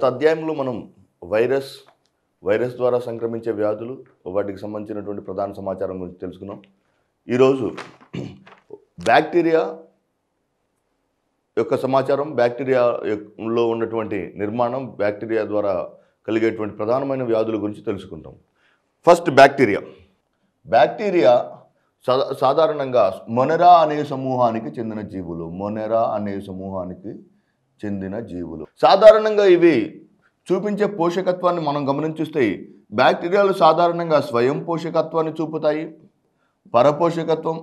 గత అధ్యాయంలో మనం వైరస్ వైరస్ ద్వారా సంక్రమించే వ్యాధులు వాటికి సంబంధించినటువంటి ప్రధాన సమాచారం గురించి తెలుసుకున్నాం ఈరోజు బ్యాక్టీరియా యొక్క సమాచారం బ్యాక్టీరియాలో ఉన్నటువంటి నిర్మాణం బ్యాక్టీరియా ద్వారా కలిగేటువంటి ప్రధానమైన వ్యాధుల గురించి తెలుసుకుంటాం ఫస్ట్ బ్యాక్టీరియా బ్యాక్టీరియా సాధారణంగా మొనెరా అనే సమూహానికి చెందిన జీవులు మొనెరా అనే సమూహానికి చెందిన జీవులు సాధారణంగా ఇవి చూపించే పోషకత్వాన్ని మనం గమనించిస్తే బ్యాక్టీరియాలు సాధారణంగా స్వయం పోషకత్వాన్ని చూపుతాయి పరపోషకత్వం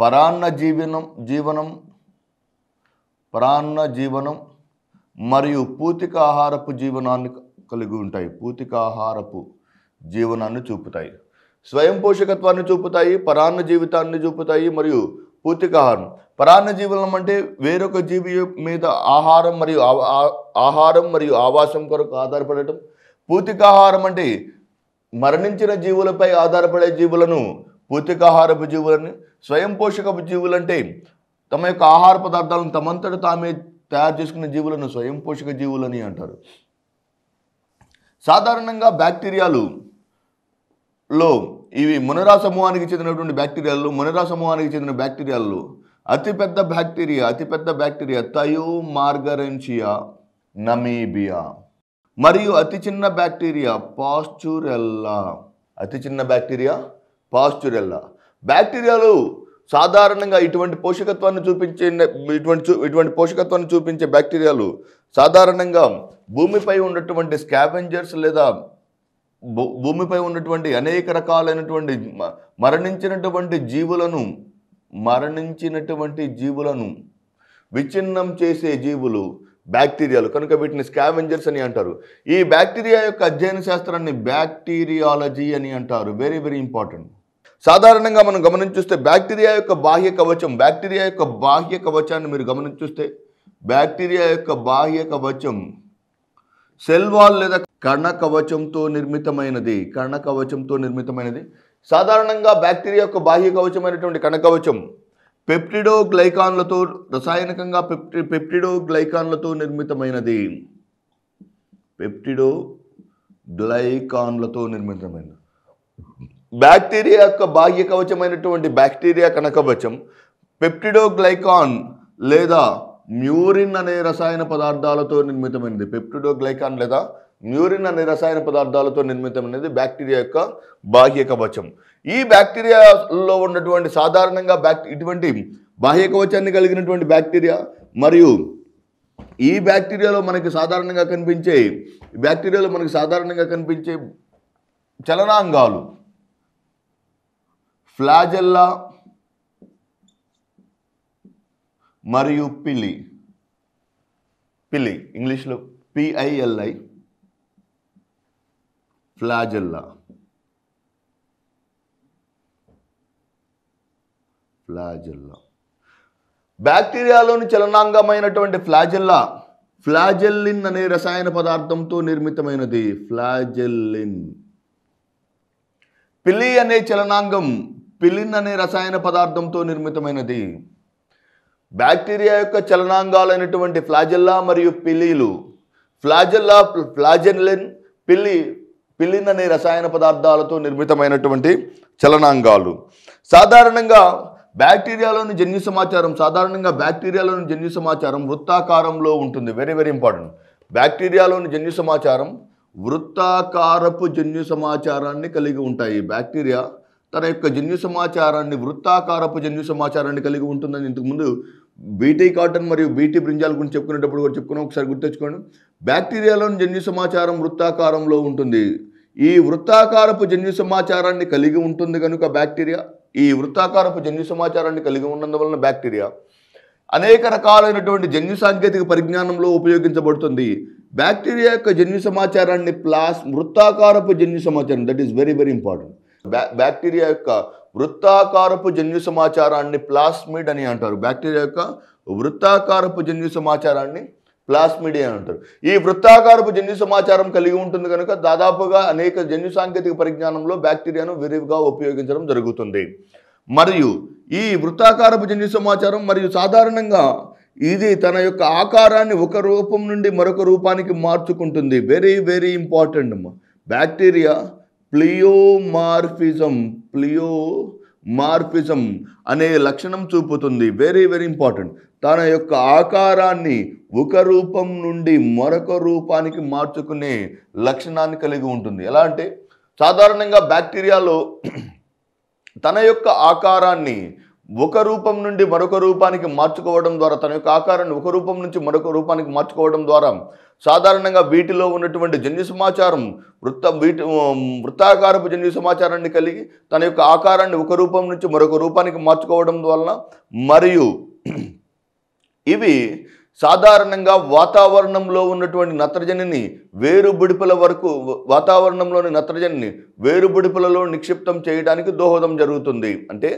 పరాన్న జీవనం జీవనం పరాన్న జీవనం మరియు పూతిక ఆహారపు జీవనాన్ని కలిగి ఉంటాయి పూతిక ఆహారపు జీవనాన్ని చూపుతాయి స్వయం పోషకత్వాన్ని చూపుతాయి పరాన్న జీవితాన్ని చూపుతాయి మరియు పూతికాహారం పరాన్న జీవులం అంటే వేరొక జీవి మీద ఆహారం మరియు ఆహారం మరియు ఆవాసం కొరకు ఆధారపడటం పూతికాహారం అంటే మరణించిన జీవులపై ఆధారపడే జీవులను పూతికాహారపు జీవులని స్వయం పోషకపు జీవులంటే తమ యొక్క ఆహార పదార్థాలను తమంతట తామే తయారు చేసుకున్న జీవులను స్వయం పోషక జీవులని అంటారు సాధారణంగా బ్యాక్టీరియాలు లో ఇవి మునరా సమూహానికి చెందినటువంటి బ్యాక్టీరియాలు మునరా సమూహానికి చెందిన బ్యాక్టీరియాలు అతిపెద్ద బ్యాక్టీరియా అతిపెద్ద బ్యాక్టీరియా తయో మార్గరెన్షియా నమీబియా మరియు అతి చిన్న బ్యాక్టీరియా పాస్చురెల్లా అతి చిన్న బ్యాక్టీరియా పాస్చురెల్లా బ్యాక్టీరియాలు సాధారణంగా ఇటువంటి పోషకత్వాన్ని చూపించే ఇటువంటి ఇటువంటి పోషకత్వాన్ని చూపించే బ్యాక్టీరియాలు సాధారణంగా భూమిపై ఉన్నటువంటి స్కావెంజర్స్ లేదా భూమిపై ఉన్నటువంటి అనేక రకాలైనటువంటి మరణించినటువంటి జీవులను మరణించినటువంటి జీవులను విచ్ఛిన్నం చేసే జీవులు బ్యాక్టీరియాలు కనుక వీటిని స్కావెంజర్స్ అని అంటారు ఈ బ్యాక్టీరియా యొక్క అధ్యయన శాస్త్రాన్ని బ్యాక్టీరియాలజీ అని అంటారు వెరీ వెరీ ఇంపార్టెంట్ సాధారణంగా మనం గమనించుస్తే బ్యాక్టీరియా యొక్క బాహ్య కవచం బ్యాక్టీరియా యొక్క బాహ్య కవచాన్ని మీరు గమనించుస్తే బ్యాక్టీరియా యొక్క బాహ్య కవచం సెల్వాల్ లేదా కర్ణ కవచంతో నిర్మితమైనది కర్ణ కవచంతో నిర్మితమైనది సాధారణంగా బ్యాక్టీరియా యొక్క బాహ్య కవచమైనటువంటి కణకవచం పెప్టిడో గ్లైకాన్లతో రసాయనికంగా పెప్టి పెప్టిడో గ్లైకాన్లతో నిర్మితమైనది పెప్టిడో గ్లైకాన్లతో నిర్మితమైనది బ్యాక్టీరియా యొక్క బాహ్య కవచమైనటువంటి బ్యాక్టీరియా కణకవచం పెప్టిడో గ్లైకాన్ లేదా మ్యూరిన్ అనే రసాయన పదార్థాలతో నిర్మితమైనది పెప్టిడో గ్లైకాన్ లేదా మ్యూరిన్ అనే రసాయన పదార్థాలతో నిర్మితమైనది బ్యాక్టీరియా యొక్క బాహ్య కవచం ఈ బ్యాక్టీరియాలో ఉన్నటువంటి సాధారణంగా బ్యాక్ ఇటువంటి బాహ్య కవచాన్ని కలిగినటువంటి బ్యాక్టీరియా మరియు ఈ బ్యాక్టీరియాలో మనకి సాధారణంగా కనిపించే బ్యాక్టీరియాలో మనకి సాధారణంగా కనిపించే చలనాంగాలు ఫ్లాజెల్లా మరియు పిలి పిలి ఇంగ్లీష్లో పిఐఎల్ఐ ఫ్లాజెల్లా ఫ్లాజెల్లా బ్యాక్టీరియాలోని చలనాంగమైనటువంటి ఫ్లాజెల్లా ఫ్లాజెల్లిన్ అనే రసాయన పదార్థంతో నిర్మితమైనది ఫ్లాజెల్లిన్ పిల్లి అనే చలనాంగం పిలిన్ అనే రసాయన పదార్థంతో నిర్మితమైనది బ్యాక్టీరియా యొక్క చలనాంగాలైనటువంటి ఫ్లాజెల్లా మరియు పిల్లీలు ఫ్లాజెల్లా ఫ్లాజెల్లిన్ పిల్లి పిల్లిన్ అనే రసాయన పదార్థాలతో నిర్మితమైనటువంటి చలనాంగాలు సాధారణంగా బ్యాక్టీరియాలోని జన్యు సమాచారం సాధారణంగా బ్యాక్టీరియాలోని జన్యు సమాచారం వృత్తాకారంలో ఉంటుంది వెరీ వెరీ ఇంపార్టెంట్ బ్యాక్టీరియాలోని జన్యు సమాచారం వృత్తాకారపు జన్యు సమాచారాన్ని కలిగి ఉంటాయి బ్యాక్టీరియా తన యొక్క జన్యు సమాచారాన్ని వృత్తాకారపు జన్యు సమాచారాన్ని కలిగి ఉంటుందని ఇంతకుముందు బీటీ కాటన్ మరియు బీటీ బ్రింజాల గురించి చెప్పుకునేటప్పుడు కూడా చెప్పుకున్నాం ఒకసారి తెచ్చుకోండి బ్యాక్టీరియాలోని జన్యు సమాచారం వృత్తాకారంలో ఉంటుంది ఈ వృత్తాకారపు జన్యు సమాచారాన్ని కలిగి ఉంటుంది కనుక బ్యాక్టీరియా ఈ వృత్తాకారపు జన్యు సమాచారాన్ని కలిగి ఉన్నందువలన బ్యాక్టీరియా అనేక రకాలైనటువంటి జన్యు సాంకేతిక పరిజ్ఞానంలో ఉపయోగించబడుతుంది బ్యాక్టీరియా యొక్క జన్యు సమాచారాన్ని ప్లాస్ వృత్తాకారపు జన్యు సమాచారం that is very very important bacteria యొక్క వృత్తాకారపు జన్యు సమాచారాన్ని ప్లాస్మిడ్ అని అంటారు బ్యాక్టీరియా యొక్క వృత్తాకారపు జన్యు సమాచారాన్ని ప్లాస్మిడియా అని అంటారు ఈ వృత్తాకారపు జన్యు సమాచారం కలిగి ఉంటుంది కనుక దాదాపుగా అనేక జన్యు సాంకేతిక పరిజ్ఞానంలో బ్యాక్టీరియాను విరివిగా ఉపయోగించడం జరుగుతుంది మరియు ఈ వృత్తాకారపు జన్యు సమాచారం మరియు సాధారణంగా ఇది తన యొక్క ఆకారాన్ని ఒక రూపం నుండి మరొక రూపానికి మార్చుకుంటుంది very very important bacteria pleomorphism pleomorphism అనే లక్షణం చూపుతుంది వెరీ వెరీ ఇంపార్టెంట్ తన యొక్క ఆకారాన్ని ఒక రూపం నుండి మరొక రూపానికి మార్చుకునే లక్షణాన్ని కలిగి ఉంటుంది ఎలా అంటే సాధారణంగా బ్యాక్టీరియాలో తన యొక్క ఆకారాన్ని ఒక రూపం నుండి మరొక రూపానికి మార్చుకోవడం ద్వారా తన యొక్క ఆకారాన్ని ఒక రూపం నుంచి మరొక రూపానికి మార్చుకోవడం ద్వారా సాధారణంగా వీటిలో ఉన్నటువంటి జన్యు సమాచారం వృత్త వీటి వృత్తాకారపు జన్యు సమాచారాన్ని కలిగి తన యొక్క ఆకారాన్ని ఒక రూపం నుంచి మరొక రూపానికి మార్చుకోవడం వలన మరియు ఇవి సాధారణంగా వాతావరణంలో ఉన్నటువంటి నత్రజనిని వేరు బుడిపల వరకు వాతావరణంలోని నత్రజనిని వేరు బుడిపలలో నిక్షిప్తం చేయడానికి దోహదం జరుగుతుంది అంటే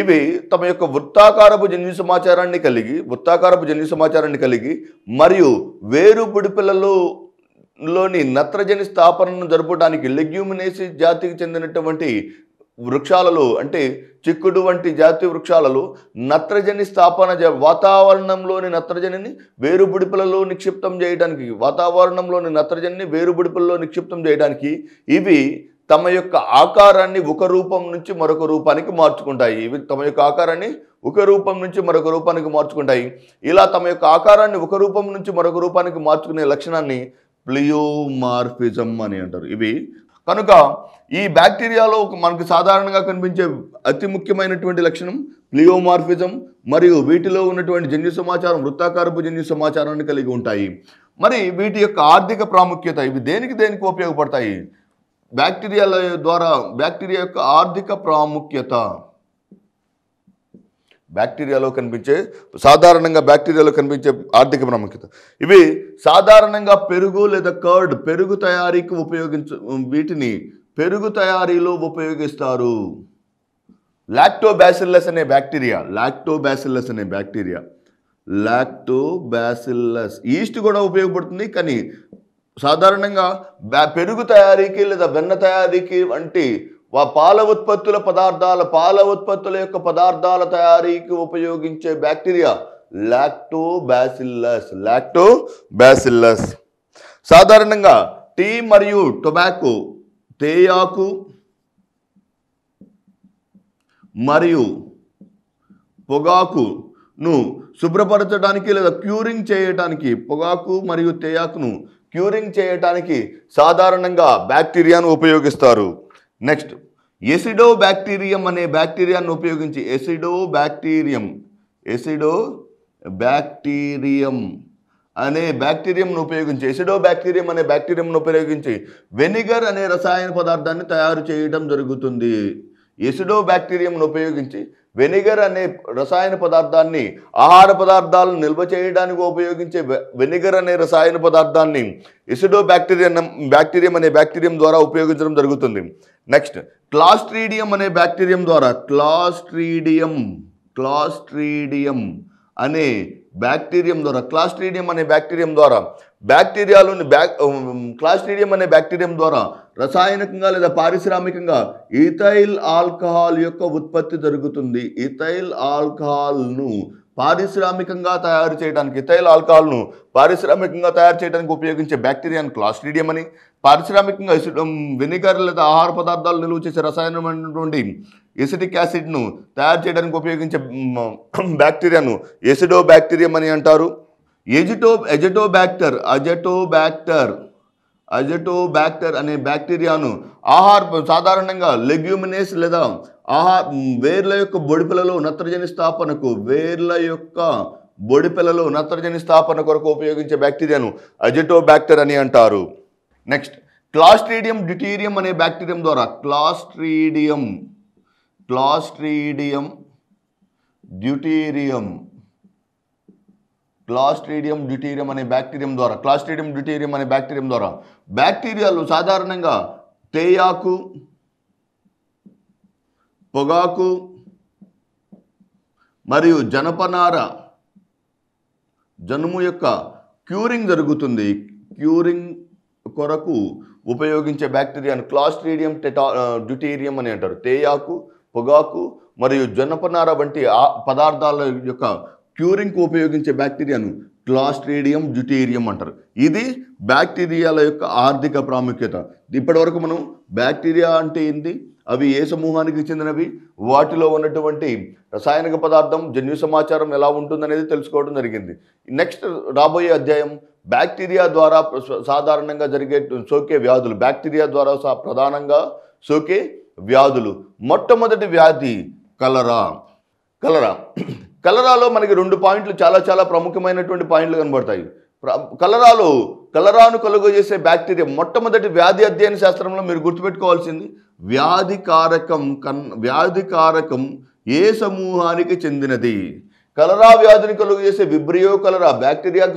ఇవి తమ యొక్క వృత్తాకారపు జన్యు సమాచారాన్ని కలిగి వృత్తాకారపు జన్యు సమాచారాన్ని కలిగి మరియు వేరు పిల్లలు నత్రజని స్థాపనను జరపడానికి లెగ్యూమినేసి జాతికి చెందినటువంటి వృక్షాలలో అంటే చిక్కుడు వంటి జాతి వృక్షాలలో నత్రజని స్థాపన వాతావరణంలోని నత్రజనిని వేరుబుడిపులలో నిక్షిప్తం చేయడానికి వాతావరణంలోని నత్రజనిని వేరుబుడిపులలో నిక్షిప్తం చేయడానికి ఇవి తమ యొక్క ఆకారాన్ని ఒక రూపం నుంచి మరొక రూపానికి మార్చుకుంటాయి ఇవి తమ యొక్క ఆకారాన్ని ఒక రూపం నుంచి మరొక రూపానికి మార్చుకుంటాయి ఇలా తమ యొక్క ఆకారాన్ని ఒక రూపం నుంచి మరొక రూపానికి మార్చుకునే లక్షణాన్ని ప్లియోమార్ఫిజం అని అంటారు ఇవి కనుక ఈ బ్యాక్టీరియాలో మనకు సాధారణంగా కనిపించే అతి ముఖ్యమైనటువంటి లక్షణం ప్లియోమార్ఫిజం మరియు వీటిలో ఉన్నటువంటి జన్యు సమాచారం వృత్తాకారపు జన్యు సమాచారాన్ని కలిగి ఉంటాయి మరి వీటి యొక్క ఆర్థిక ప్రాముఖ్యత ఇవి దేనికి దేనికి ఉపయోగపడతాయి బ్యాక్టీరియాల ద్వారా బ్యాక్టీరియా యొక్క ఆర్థిక ప్రాముఖ్యత బ్యాక్టీరియాలో కనిపించే సాధారణంగా బ్యాక్టీరియాలో కనిపించే ఆర్థిక ప్రాముఖ్యత ఇవి సాధారణంగా పెరుగు లేదా కర్డ్ పెరుగు తయారీకి ఉపయోగించ వీటిని పెరుగు తయారీలో ఉపయోగిస్తారు లాక్టోబ్యాసిల్లస్ అనే బ్యాక్టీరియా లాక్టోబ్యాసిల్లస్ అనే బ్యాక్టీరియా లాక్టోబ్యాసిల్లస్ ఈస్ట్ కూడా ఉపయోగపడుతుంది కానీ సాధారణంగా పెరుగు తయారీకి లేదా వెన్న తయారీకి వంటి పాల ఉత్పత్తుల పదార్థాల పాల ఉత్పత్తుల యొక్క పదార్థాల తయారీకి ఉపయోగించే bacteria lactobacillus lactobacillus సాధారణంగా టీ మరియు టొబాకో తేయాకు మరియు పొగాకును శుభ్రపరచడానికి లేదా క్యూరింగ్ చేయడానికి పొగాకు మరియు తేయాకును క్యూరింగ్ చేయటానికి సాధారణంగా బ్యాక్టీరియాను ఉపయోగిస్తారు నెక్స్ట్ ఎసిడో బ్యాక్టీరియం అనే బ్యాక్టీరియాను ఉపయోగించి ఎసిడో బ్యాక్టీరియం ఎసిడో బ్యాక్టీరియం అనే బ్యాక్టీరియంను ఉపయోగించి ఎసిడో బ్యాక్టీరియం అనే బ్యాక్టీరియంను ఉపయోగించి వెనిగర్ అనే రసాయన పదార్థాన్ని తయారు చేయడం జరుగుతుంది ఎసిడో బ్యాక్టీరియంను ఉపయోగించి వెనిగర్ అనే రసాయన పదార్థాన్ని ఆహార పదార్థాలను నిల్వ చేయడానికి ఉపయోగించే వెనిగర్ అనే రసాయన పదార్థాన్ని ఎసిడో బ్యాక్టీరియం బ్యాక్టీరియం అనే బ్యాక్టీరియం ద్వారా ఉపయోగించడం జరుగుతుంది నెక్స్ట్ క్లాస్ట్రీడియం అనే బ్యాక్టీరియం ద్వారా క్లాస్ట్రీడియం క్లాస్ట్రీడియం అనే బ్యాక్టీరియం ద్వారా క్లాస్ట్రీడియం అనే బ్యాక్టీరియం ద్వారా బ్యాక్టీరియాలోని బ్యాక్ క్లాస్ట్రీడియం అనే బ్యాక్టీరియం ద్వారా రసాయనికంగా లేదా పారిశ్రామికంగా ఈథైల్ ఆల్కహాల్ యొక్క ఉత్పత్తి జరుగుతుంది ఈథైల్ ఆల్కహాల్ను పారిశ్రామికంగా తయారు చేయడానికి ఇథైల్ ఆల్కహాల్ను పారిశ్రామికంగా తయారు చేయడానికి ఉపయోగించే బ్యాక్టీరియాను క్లాస్ట్రీడియం అని పారిశ్రామికంగా వెనిగర్ లేదా ఆహార పదార్థాలు నిల్వ చేసే రసాయనమైనటువంటి ఎసిటిక్ యాసిడ్ను తయారు చేయడానికి ఉపయోగించే బ్యాక్టీరియాను ఎసిడో బ్యాక్టీరియం అని అంటారు ఎజిటో ఎజటో బ్యాక్టర్ అజటో బ్యాక్టర్ అజటో బ్యాక్టర్ అనే బ్యాక్టీరియాను ఆహార సాధారణంగా లెగ్యూమినేస్ లేదా ఆహార వేర్ల యొక్క బొడిపిలలో నత్రజని స్థాపనకు వేర్ల యొక్క బొడిపిలలో నత్రజని స్థాపన కొరకు ఉపయోగించే బ్యాక్టీరియాను అజటో బ్యాక్టర్ అని అంటారు నెక్స్ట్ క్లాస్ట్రీడియం డ్యూటీరియం అనే బ్యాక్టీరియం ద్వారా clostridium clostridium deuterium clostridium deuterium అనే బ్యాక్టీరియం ద్వారా క్లాస్ట్రీడియం డ్యూటీరియం అనే బ్యాక్టీరియం ద్వారా బ్యాక్టీరియాలు సాధారణంగా తేయాకు పొగాకు మరియు జనపనార జనుము యొక్క క్యూరింగ్ జరుగుతుంది క్యూరింగ్ కొరకు ఉపయోగించే బ్యాక్టీరియాను క్లాస్ట్రీడియం టెటా డ్యూటీరియం అని అంటారు తేయాకు పొగాకు మరియు జొన్నపనార వంటి పదార్థాల యొక్క క్యూరింగ్కు ఉపయోగించే బ్యాక్టీరియాను క్లాస్ట్రీడియం డ్యూటీరియం అంటారు ఇది బ్యాక్టీరియాల యొక్క ఆర్థిక ప్రాముఖ్యత ఇప్పటివరకు మనం బ్యాక్టీరియా అంటే ఏంటి అవి ఏ సమూహానికి చెందినవి వాటిలో ఉన్నటువంటి రసాయనిక పదార్థం జన్యు సమాచారం ఎలా ఉంటుందనేది తెలుసుకోవడం జరిగింది నెక్స్ట్ రాబోయే అధ్యాయం బ్యాక్టీరియా ద్వారా సాధారణంగా జరిగే సోకే వ్యాధులు బ్యాక్టీరియా ద్వారా ప్రధానంగా సోకే వ్యాధులు మొట్టమొదటి వ్యాధి కలరా కలరా కలరాలో మనకి రెండు పాయింట్లు చాలా చాలా ప్రముఖమైనటువంటి పాయింట్లు కనబడతాయి కలరాలు కలరాను చేసే బ్యాక్టీరియా మొట్టమొదటి వ్యాధి అధ్యయన శాస్త్రంలో మీరు గుర్తుపెట్టుకోవాల్సింది వ్యాధికారకం కన్ వ్యాధికారకం ఏ సమూహానికి చెందినది కలరా వ్యాధిని కలుగు చేసే విబ్రియో కలరా బ్యాక్టీరియాకు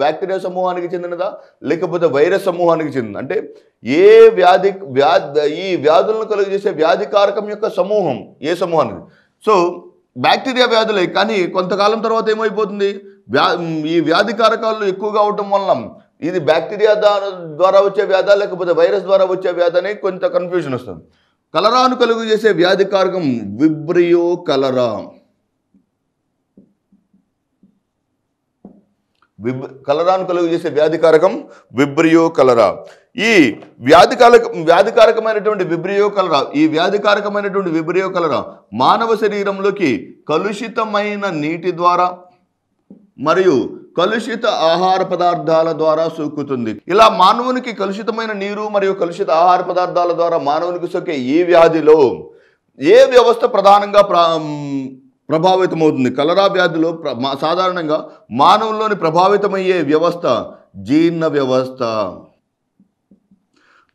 బ్యాక్టీరియా సమూహానికి చెందినదా లేకపోతే వైరస్ సమూహానికి చెందిన అంటే ఏ వ్యాధి వ్యాధి ఈ వ్యాధులను కలుగు చేసే వ్యాధికారకం యొక్క సమూహం ఏ సమూహానికి సో బ్యాక్టీరియా వ్యాధులే కానీ కొంతకాలం తర్వాత ఏమైపోతుంది వ్యా ఈ వ్యాధికారకాలు ఎక్కువగా అవటం వలన ఇది బ్యాక్టీరియా ద్వారా వచ్చే వ్యాధ లేకపోతే వైరస్ ద్వారా వచ్చే వ్యాధి అని కొంత కన్ఫ్యూజన్ వస్తుంది కలరాను కలుగు చేసే వ్యాధి కారకం విబ్రియో కలరా విబ్ కలరాను కలుగు చేసే వ్యాధికారకం విబ్రియో కలరా ఈ వ్యాధికారక వ్యాధికారకమైనటువంటి విబ్రియో కలరా ఈ వ్యాధికారకమైనటువంటి విబ్రియో కలరా మానవ శరీరంలోకి కలుషితమైన నీటి ద్వారా మరియు కలుషిత ఆహార పదార్థాల ద్వారా సోకుతుంది ఇలా మానవునికి కలుషితమైన నీరు మరియు కలుషిత ఆహార పదార్థాల ద్వారా మానవునికి సోకే ఈ వ్యాధిలో ఏ వ్యవస్థ ప్రధానంగా ప్రభావితమవుతుంది కలరా వ్యాధిలో సాధారణంగా మానవుల్లోని ప్రభావితమయ్యే వ్యవస్థ జీర్ణ వ్యవస్థ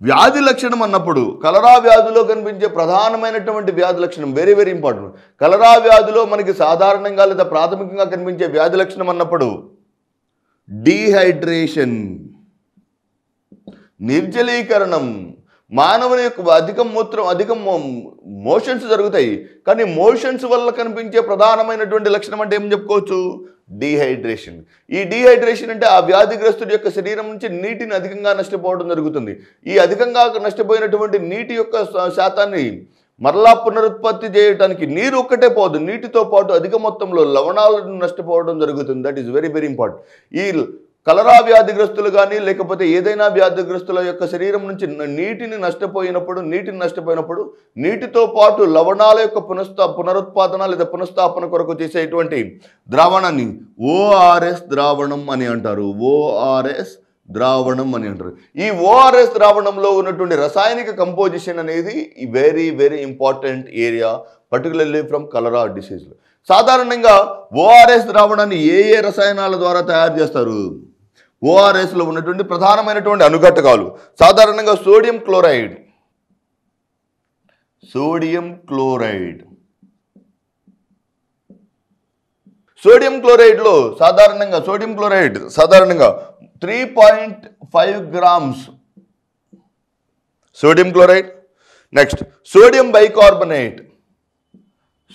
వ్యాధి లక్షణం అన్నప్పుడు కలరా వ్యాధిలో కనిపించే ప్రధానమైనటువంటి వ్యాధి లక్షణం వెరీ వెరీ ఇంపార్టెంట్ కలరా వ్యాధిలో మనకి సాధారణంగా లేదా ప్రాథమికంగా కనిపించే వ్యాధి లక్షణం అన్నప్పుడు డీహైడ్రేషన్ నిర్జలీకరణం మానవుని యొక్క అధిక మూత్రం అధిక మోషన్స్ జరుగుతాయి కానీ మోషన్స్ వల్ల కనిపించే ప్రధానమైనటువంటి లక్షణం అంటే ఏం చెప్పుకోవచ్చు డీహైడ్రేషన్ ఈ డీహైడ్రేషన్ అంటే ఆ వ్యాధిగ్రస్తుడి యొక్క శరీరం నుంచి నీటిని అధికంగా నష్టపోవడం జరుగుతుంది ఈ అధికంగా నష్టపోయినటువంటి నీటి యొక్క శాతాన్ని మరలా పునరుత్పత్తి చేయడానికి నీరు ఒక్కటే పోదు నీటితో పాటు అధిక మొత్తంలో లవణాలను నష్టపోవడం జరుగుతుంది that is very very important ఈ కలరా వ్యాధిగ్రస్తులు కానీ లేకపోతే ఏదైనా వ్యాధిగ్రస్తుల యొక్క శరీరం నుంచి నీటిని నష్టపోయినప్పుడు నీటిని నష్టపోయినప్పుడు నీటితో పాటు లవణాల యొక్క పునస్థా పునరుత్పాదన లేదా పునఃస్థాపన కొరకు చేసేటువంటి ద్రావణాన్ని ఓఆర్ఎస్ ద్రావణం అని అంటారు ఓఆర్ఎస్ ద్రావణం అని అంటారు ఈ ఓఆర్ఎస్ ద్రావణంలో ఉన్నటువంటి రసాయనిక కంపోజిషన్ అనేది very very important area particularly from cholera డిసీజ్లు సాధారణంగా ఓఆర్ఎస్ ద్రావణాన్ని ఏ ఏ రసాయనాల ద్వారా తయారు చేస్తారు ఓఆర్ఎస్లో ఉన్నటువంటి ప్రధానమైనటువంటి అనుఘటకాలు సాధారణంగా sodium chloride sodium chloride sodium క్లోరైడ్లో సాధారణంగా సోడియం క్లోరైడ్ సాధారణంగా three point five grams sodium chloride next sodium bicarbonate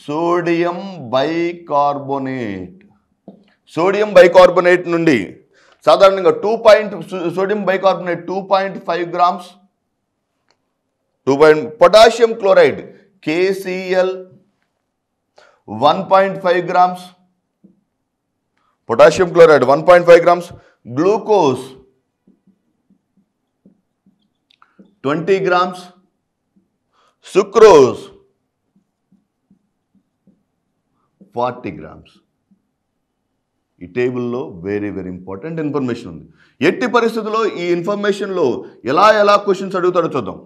sodium bicarbonate sodium bicarbonate నుండి साधारण two point sodium bicarbonate two point five gram two chloride potassium chloride K C L one point five gram potassium chloride one point five gram glucose twenty gram sucrose forty grams ఈ టేబుల్లో very very important information ఉంది ఎట్టి పరిస్థితుల్లో ఈ ఇన్ఫర్మేషన్లో ఎలా ఎలా questions అడుగుతాడో చూద్దాం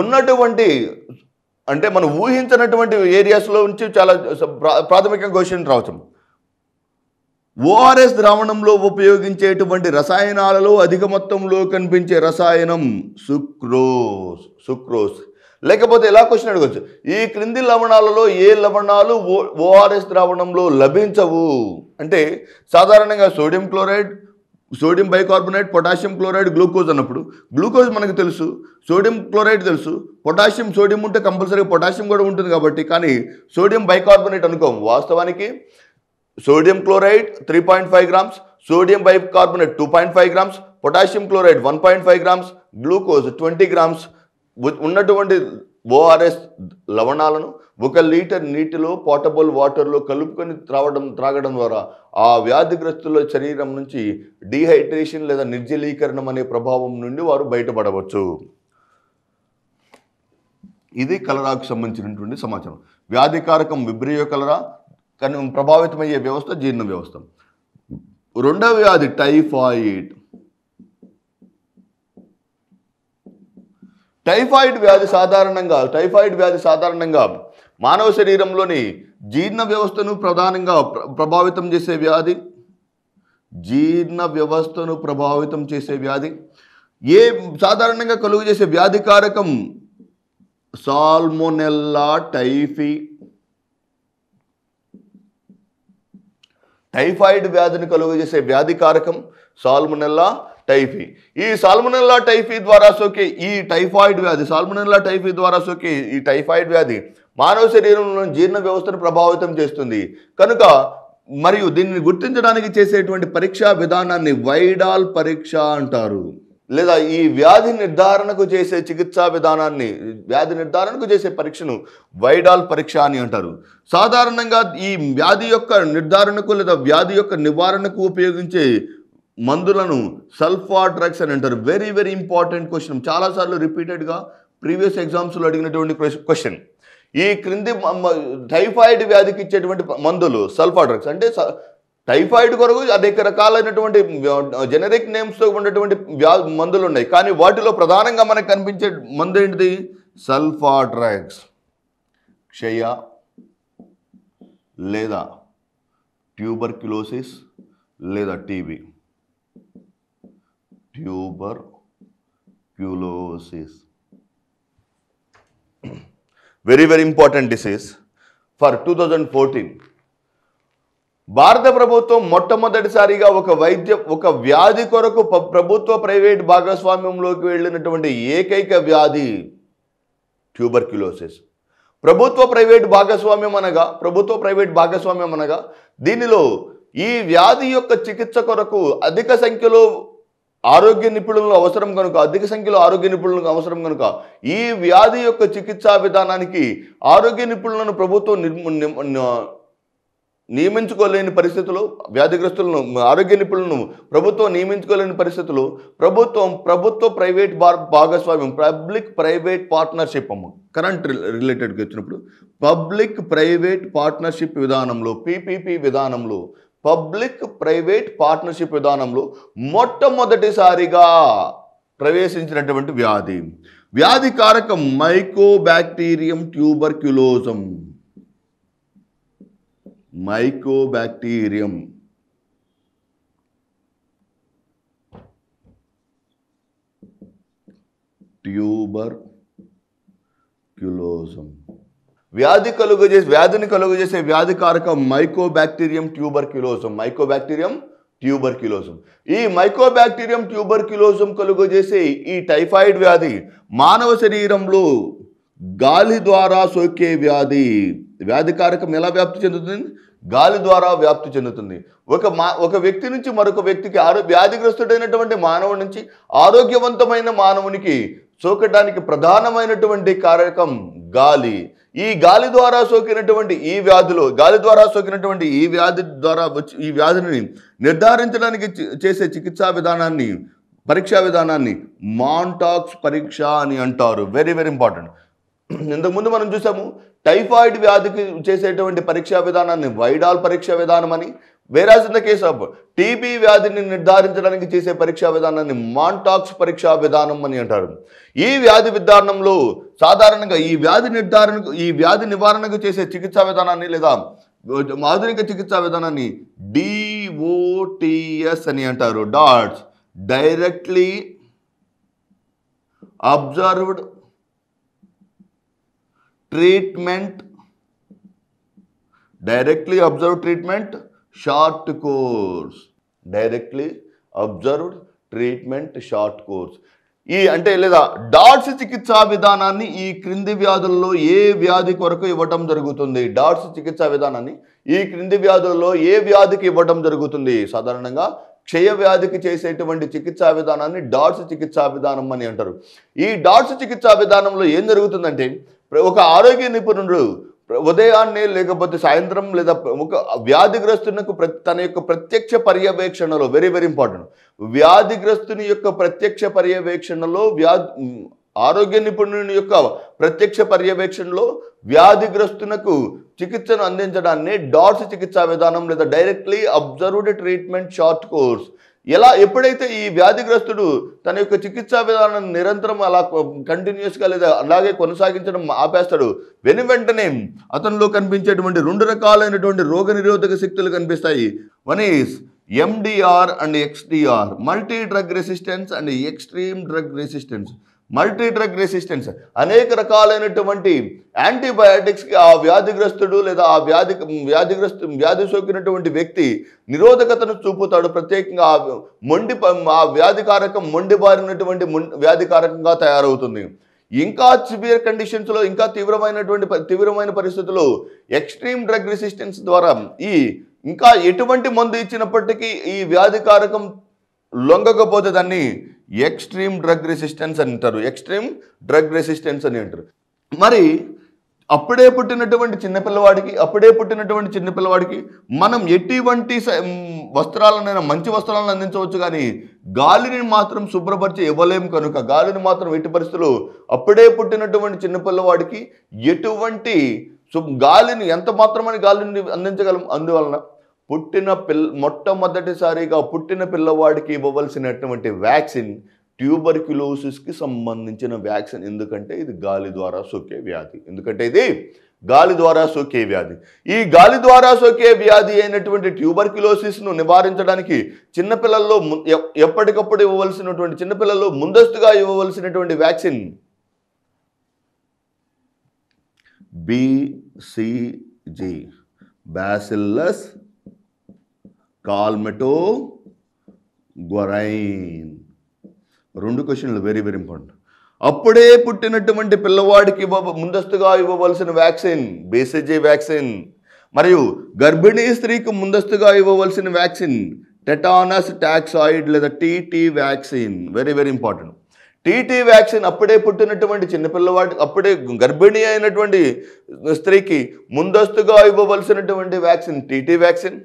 ఉన్నటువంటి అంటే మనం ఊహించినటువంటి ఏరియాస్లో నుంచి చాలా ప్రాథమిక క్వశ్చన్ రావచ్చు ఓఆర్ఎస్ ద్రావణంలో ఉపయోగించేటువంటి రసాయనాలలో అధిక మొత్తంలో కనిపించే రసాయనం సుక్రోస్ సుక్రోస్ లేకపోతే ఎలా క్వశ్చన్ అడగచ్చు ఈ క్రింది లవణాలలో ఏ లవణాలు ఓఆర్ఎస్ ద్రావణంలో లభించవు అంటే సాధారణంగా sodium chloride sodium bicarbonate potassium chloride glucose అన్నప్పుడు గ్లూకోజ్ మనకు తెలుసు సోడియం క్లోరైడ్ తెలుసు పొటాషియం సోడియం ఉంటే కంపల్సరీ పొటాషియం కూడా ఉంటుంది కాబట్టి కానీ సోడియం బైకార్బోనేట్ అనుకోం వాస్తవానికి sodium chloride three point five grams sodium bicarbonate two point five grams potassium chloride one point five grams glucose twenty grams ఉన్నటువంటి ఓఆర్ఎస్ లవణాలను ఒక లీటర్ నీటిలో పోటబుల్ వాటర్లో కలుపుకొని త్రావడం త్రాగడం ద్వారా ఆ వ్యాధిగ్రస్తుల శరీరం నుంచి డీహైడ్రేషన్ లేదా నిర్జలీకరణం అనే ప్రభావం నుండి వారు బయటపడవచ్చు ఇది కలరాకు సంబంధించినటువంటి సమాచారం వ్యాధికారకం విబ్రియో కలరా కానీ ప్రభావితమయ్యే వ్యవస్థ జీర్ణ వ్యవస్థ రెండవ వ్యాధి టైఫాయిడ్ టైఫాయిడ్ వ్యాధి సాధారణంగా టైఫాయిడ్ వ్యాధి సాధారణంగా మానవ శరీరంలోని జీర్ణ వ్యవస్థను ప్రధానంగా ప్రభావితం చేసే వ్యాధి జీర్ణ వ్యవస్థను ప్రభావితం చేసే వ్యాధి ఏ సాధారణంగా కలుగు చేసే వ్యాధి కారకం సాల్మోనెల్లా టైఫీ టైఫాయిడ్ వ్యాధిని కలుగజేసే వ్యాధి కారకం సాల్మోనెల్లా టైఫీ ఈ సాల్మనల్లా టైఫీ ద్వారా సోకే ఈ టైఫాయిడ్ వ్యాధి సాల్మనల్లా టైఫీ ద్వారా సోకే ఈ టైఫాయిడ్ వ్యాధి మానవ శరీరంలో జీర్ణ వ్యవస్థను ప్రభావితం చేస్తుంది కనుక మరియు దీన్ని గుర్తించడానికి చేసేటువంటి పరీక్షా విధానాన్ని వైడాల్ పరీక్ష అంటారు లేదా ఈ వ్యాధి నిర్ధారణకు చేసే చికిత్సా విధానాన్ని వ్యాధి నిర్ధారణకు చేసే పరీక్షను వైడాల్ పరీక్ష అని అంటారు సాధారణంగా ఈ వ్యాధి యొక్క నిర్ధారణకు లేదా వ్యాధి యొక్క నివారణకు ఉపయోగించే మందులను సల్ఫా డ్రగ్స్ అని అంటారు వెరీ వెరీ ఇంపార్టెంట్ క్వశ్చన్ చాలాసార్లు రిపీటెడ్గా ప్రీవియస్ ఎగ్జామ్స్లో అడిగినటువంటి క్వశ్చన్ ఈ క్రింది టైఫాయిడ్ వ్యాధికి ఇచ్చేటువంటి మందులు సల్ఫా డ్రగ్స్ అంటే టైఫాయిడ్ కొరకు అనేక రకాలైనటువంటి జెనరిక్ నేమ్స్తో ఉన్నటువంటి వ్యా మందులు ఉన్నాయి కానీ వాటిలో ప్రధానంగా మనకు కనిపించే మందు ఏంటిది సల్ఫా డ్రగ్స్ క్షయ లేదా ట్యూబర్క్యులోసిస్ లేదా TB tuberculosis very very important disease for two thousand fourteen భారత ప్రభుత్వం మొట్టమొదటిసారిగా ఒక వైద్య ఒక వ్యాధి కొరకు ప్రభుత్వ ప్రైవేట్ భాగస్వామ్యంలోకి వెళ్ళినటువంటి ఏకైక వ్యాధి ట్యూబర్ క్యులోసిస్ ప్రభుత్వ ప్రైవేట్ భాగస్వామ్యం అనగా ప్రభుత్వ ప్రైవేట్ భాగస్వామ్యం అనగా దీనిలో ఈ వ్యాధి యొక్క చికిత్స కొరకు అధిక సంఖ్యలో ఆరోగ్య నిపుణులను అవసరం కనుక అధిక సంఖ్యలో ఆరోగ్య నిపుణులకు అవసరం కనుక ఈ వ్యాధి యొక్క చికిత్సా విధానానికి ఆరోగ్య నిపుణులను ప్రభుత్వం నియమించుకోలేని పరిస్థితులు వ్యాధిగ్రస్తులను ఆరోగ్య నిపుణులను ప్రభుత్వం నియమించుకోలేని పరిస్థితులు ప్రభుత్వం ప్రభుత్వ ప్రైవేట్ భాగస్వామ్యం పబ్లిక్ ప్రైవేట్ పార్ట్నర్షిప్ అమ్మ కరెంట్ రిలేటెడ్కి వచ్చినప్పుడు పబ్లిక్ ప్రైవేట్ పార్ట్నర్షిప్ విధానంలో పీపీపీ విధానంలో పబ్లిక్ ప్రైవేట్ పార్ట్నర్షిప్ విధానంలో మొట్టమొదటిసారిగా ప్రవేశించినటువంటి వ్యాధి వ్యాధి కారకం mycobacterium tuberculosis mycobacterium tuberculosis వ్యాధి కలుగజేసే వ్యాధిని కలుగజేసే వ్యాధికారక మైకోబ్యాక్టీరియం ట్యూబర్క్యులోసం మైకోబ్యాక్టీరియం ట్యూబర్క్యులోసం ఈ మైకోబ్యాక్టీరియం ట్యూబర్క్యులోసం కలుగజేసే ఈ టైఫాయిడ్ వ్యాధి మానవ శరీరంలో గాలి ద్వారా సోకే వ్యాధి వ్యాధికారకం ఎలా వ్యాప్తి చెందుతుంది గాలి ద్వారా వ్యాప్తి చెందుతుంది ఒక మా ఒక వ్యక్తి నుంచి మరొక వ్యక్తికి ఆరో వ్యాధిగ్రస్తుడైనటువంటి మానవుడి నుంచి ఆరోగ్యవంతమైన మానవునికి సోకటానికి ప్రధానమైనటువంటి కారకం గాలి ఈ గాలి ద్వారా సోకినటువంటి ఈ వ్యాధిలో గాలి ద్వారా సోకినటువంటి ఈ వ్యాధి ద్వారా ఈ వ్యాధిని నిర్ధారించడానికి చేసే చికిత్సా విధానాన్ని పరీక్షా విధానాన్ని మాంటాక్స్ పరీక్ష అని అంటారు వెరీ వెరీ ఇంపార్టెంట్ ఇంతకుముందు మనం చూసాము టైఫాయిడ్ వ్యాధికి చేసేటువంటి పరీక్షా విధానాన్ని వైడాల్ పరీక్షా విధానం అని whereas in the case of TB వ్యాధిని నిర్ధారించడానికి చేసే పరీక్షా విధానాన్ని మాంటాక్స్ పరీక్షా విధానం అని అంటారు ఈ వ్యాధి విధానంలో సాధారణంగా ఈ వ్యాధి నిర్ధారణకు ఈ వ్యాధి నివారణకు చేసే చికిత్సా విధానాన్ని లేదా ఆధునిక చికిత్సా విధానాన్ని డిఓటిఎస్ అని అంటారు DOTS directly observed treatment directly observe treatment short course directly observed treatment short course ఈ అంటే లేదా డాట్స్ చికిత్సా విధానాన్ని ఈ క్రింది వ్యాధుల్లో ఏ వ్యాధి కొరకు ఇవ్వటం జరుగుతుంది డాట్స్ చికిత్సా విధానాన్ని ఈ క్రింది వ్యాధుల్లో ఏ వ్యాధికి ఇవ్వటం జరుగుతుంది సాధారణంగా క్షయ వ్యాధికి చేసేటువంటి చికిత్సా విధానాన్ని డాట్స్ చికిత్సా విధానం అని అంటారు ఈ డాట్స్ చికిత్సా విధానంలో ఏం జరుగుతుందంటే ఒక ఆరోగ్య నిపుణుడు ఉదయాన్నే లేకపోతే సాయంత్రం లేదా ఒక వ్యాధిగ్రస్తునకు తన యొక్క ప్రత్యక్ష పర్యవేక్షణలో వెరీ వెరీ ఇంపార్టెంట్ వ్యాధిగ్రస్తుని యొక్క ప్రత్యక్ష పర్యవేక్షణలో వ్యాధి ఆరోగ్య నిపుణుని యొక్క ప్రత్యక్ష పర్యవేక్షణలో వ్యాధిగ్రస్తునకు చికిత్సను అందించడాన్ని డాట్స్ చికిత్సా విధానం లేదా directly observed treatment short course ఎలా ఎప్పుడైతే ఈ వ్యాధిగ్రస్తుడు తన యొక్క చికిత్సా విధానం నిరంతరం అలా కంటిన్యూస్గా లేదా అలాగే కొనసాగించడం ఆపేస్తాడు వెను వెంటనే అతనిలో కనిపించేటువంటి రెండు రకాలైనటువంటి రోగ శక్తులు కనిపిస్తాయి one is MDR and XDR multi drug resistance and extreme drug resistance multi drug resistance అనేక రకాలైనటువంటి యాంటీబయాటిక్స్కి ఆ వ్యాధిగ్రస్తుడు లేదా ఆ వ్యాధి వ్యాధిగ్రస్తు వ్యాధి సోకినటువంటి వ్యక్తి నిరోధకతను చూపుతాడు ప్రత్యేకంగా ఆ మొండి ఆ వ్యాధికారకం మొండి బారినటువంటి వ్యాధికారకంగా తయారవుతుంది ఇంకా సివియర్ కండిషన్స్లో ఇంకా తీవ్రమైనటువంటి తీవ్రమైన పరిస్థితులు ఎక్స్ట్రీమ్ డ్రగ్ రెసిస్టెన్స్ ద్వారా ఈ ఇంకా ఎటువంటి మందు ఇచ్చినప్పటికీ ఈ వ్యాధికారకం లొంగకపోతే దాన్ని ఎక్స్ట్రీమ్ డ్రగ్ రెసిస్టెన్స్ అని అంటారు ఎక్స్ట్రీమ్ డ్రగ్ రెసిస్టెన్స్ అని అంటారు మరి అప్పుడే పుట్టినటువంటి చిన్నపిల్లవాడికి అప్పుడే పుట్టినటువంటి చిన్నపిల్లవాడికి మనం ఎటువంటి వస్త్రాలనైనా మంచి వస్త్రాలను అందించవచ్చు కానీ గాలిని మాత్రం శుభ్రపరిచి ఇవ్వలేము కనుక గాలిని మాత్రం ఎట్టి పరిస్థితులు అప్పుడే పుట్టినటువంటి చిన్నపిల్లవాడికి ఎటువంటి గాలిని ఎంత మాత్రమని గాలిని అందించగలం అందువలన పుట్టిన పిల్ మొట్టమొదటిసారిగా పుట్టిన పిల్లవాడికి ఇవ్వవలసినటువంటి వ్యాక్సిన్ ట్యూబర్క్యులోసిస్కి సంబంధించిన వ్యాక్సిన్ ఎందుకంటే ఇది గాలి ద్వారా సోకే వ్యాధి ఎందుకంటే ఇది గాలి ద్వారా సోకే వ్యాధి ఈ గాలి ద్వారా సోకే వ్యాధి అయినటువంటి ట్యూబర్క్యులోసిస్ను నివారించడానికి చిన్నపిల్లల్లో ఎప్పటికప్పుడు ఇవ్వవలసినటువంటి చిన్నపిల్లల్లో ముందస్తుగా ఇవ్వవలసినటువంటి vaccine BCG bacillus Calmette Guerin రెండు క్వశ్చన్లు వెరీ వెరీ ఇంపార్టెంట్ అప్పుడే పుట్టినటువంటి పిల్లవాడికి ఇవ్వ ముందస్తుగా ఇవ్వవలసిన వ్యాక్సిన్ బేసిజీ వ్యాక్సిన్ మరియు గర్భిణీ స్త్రీకి ముందస్తుగా ఇవ్వవలసిన వ్యాక్సిన్ టెటానస్ టాక్సాయిడ్ లేదా TT vaccine very very important TT vaccine అప్పుడే పుట్టినటువంటి చిన్నపిల్లవాడికి అప్పుడే గర్భిణి అయినటువంటి స్త్రీకి ముందస్తుగా ఇవ్వవలసినటువంటి వ్యాక్సిన్ టీటీ వ్యాక్సిన్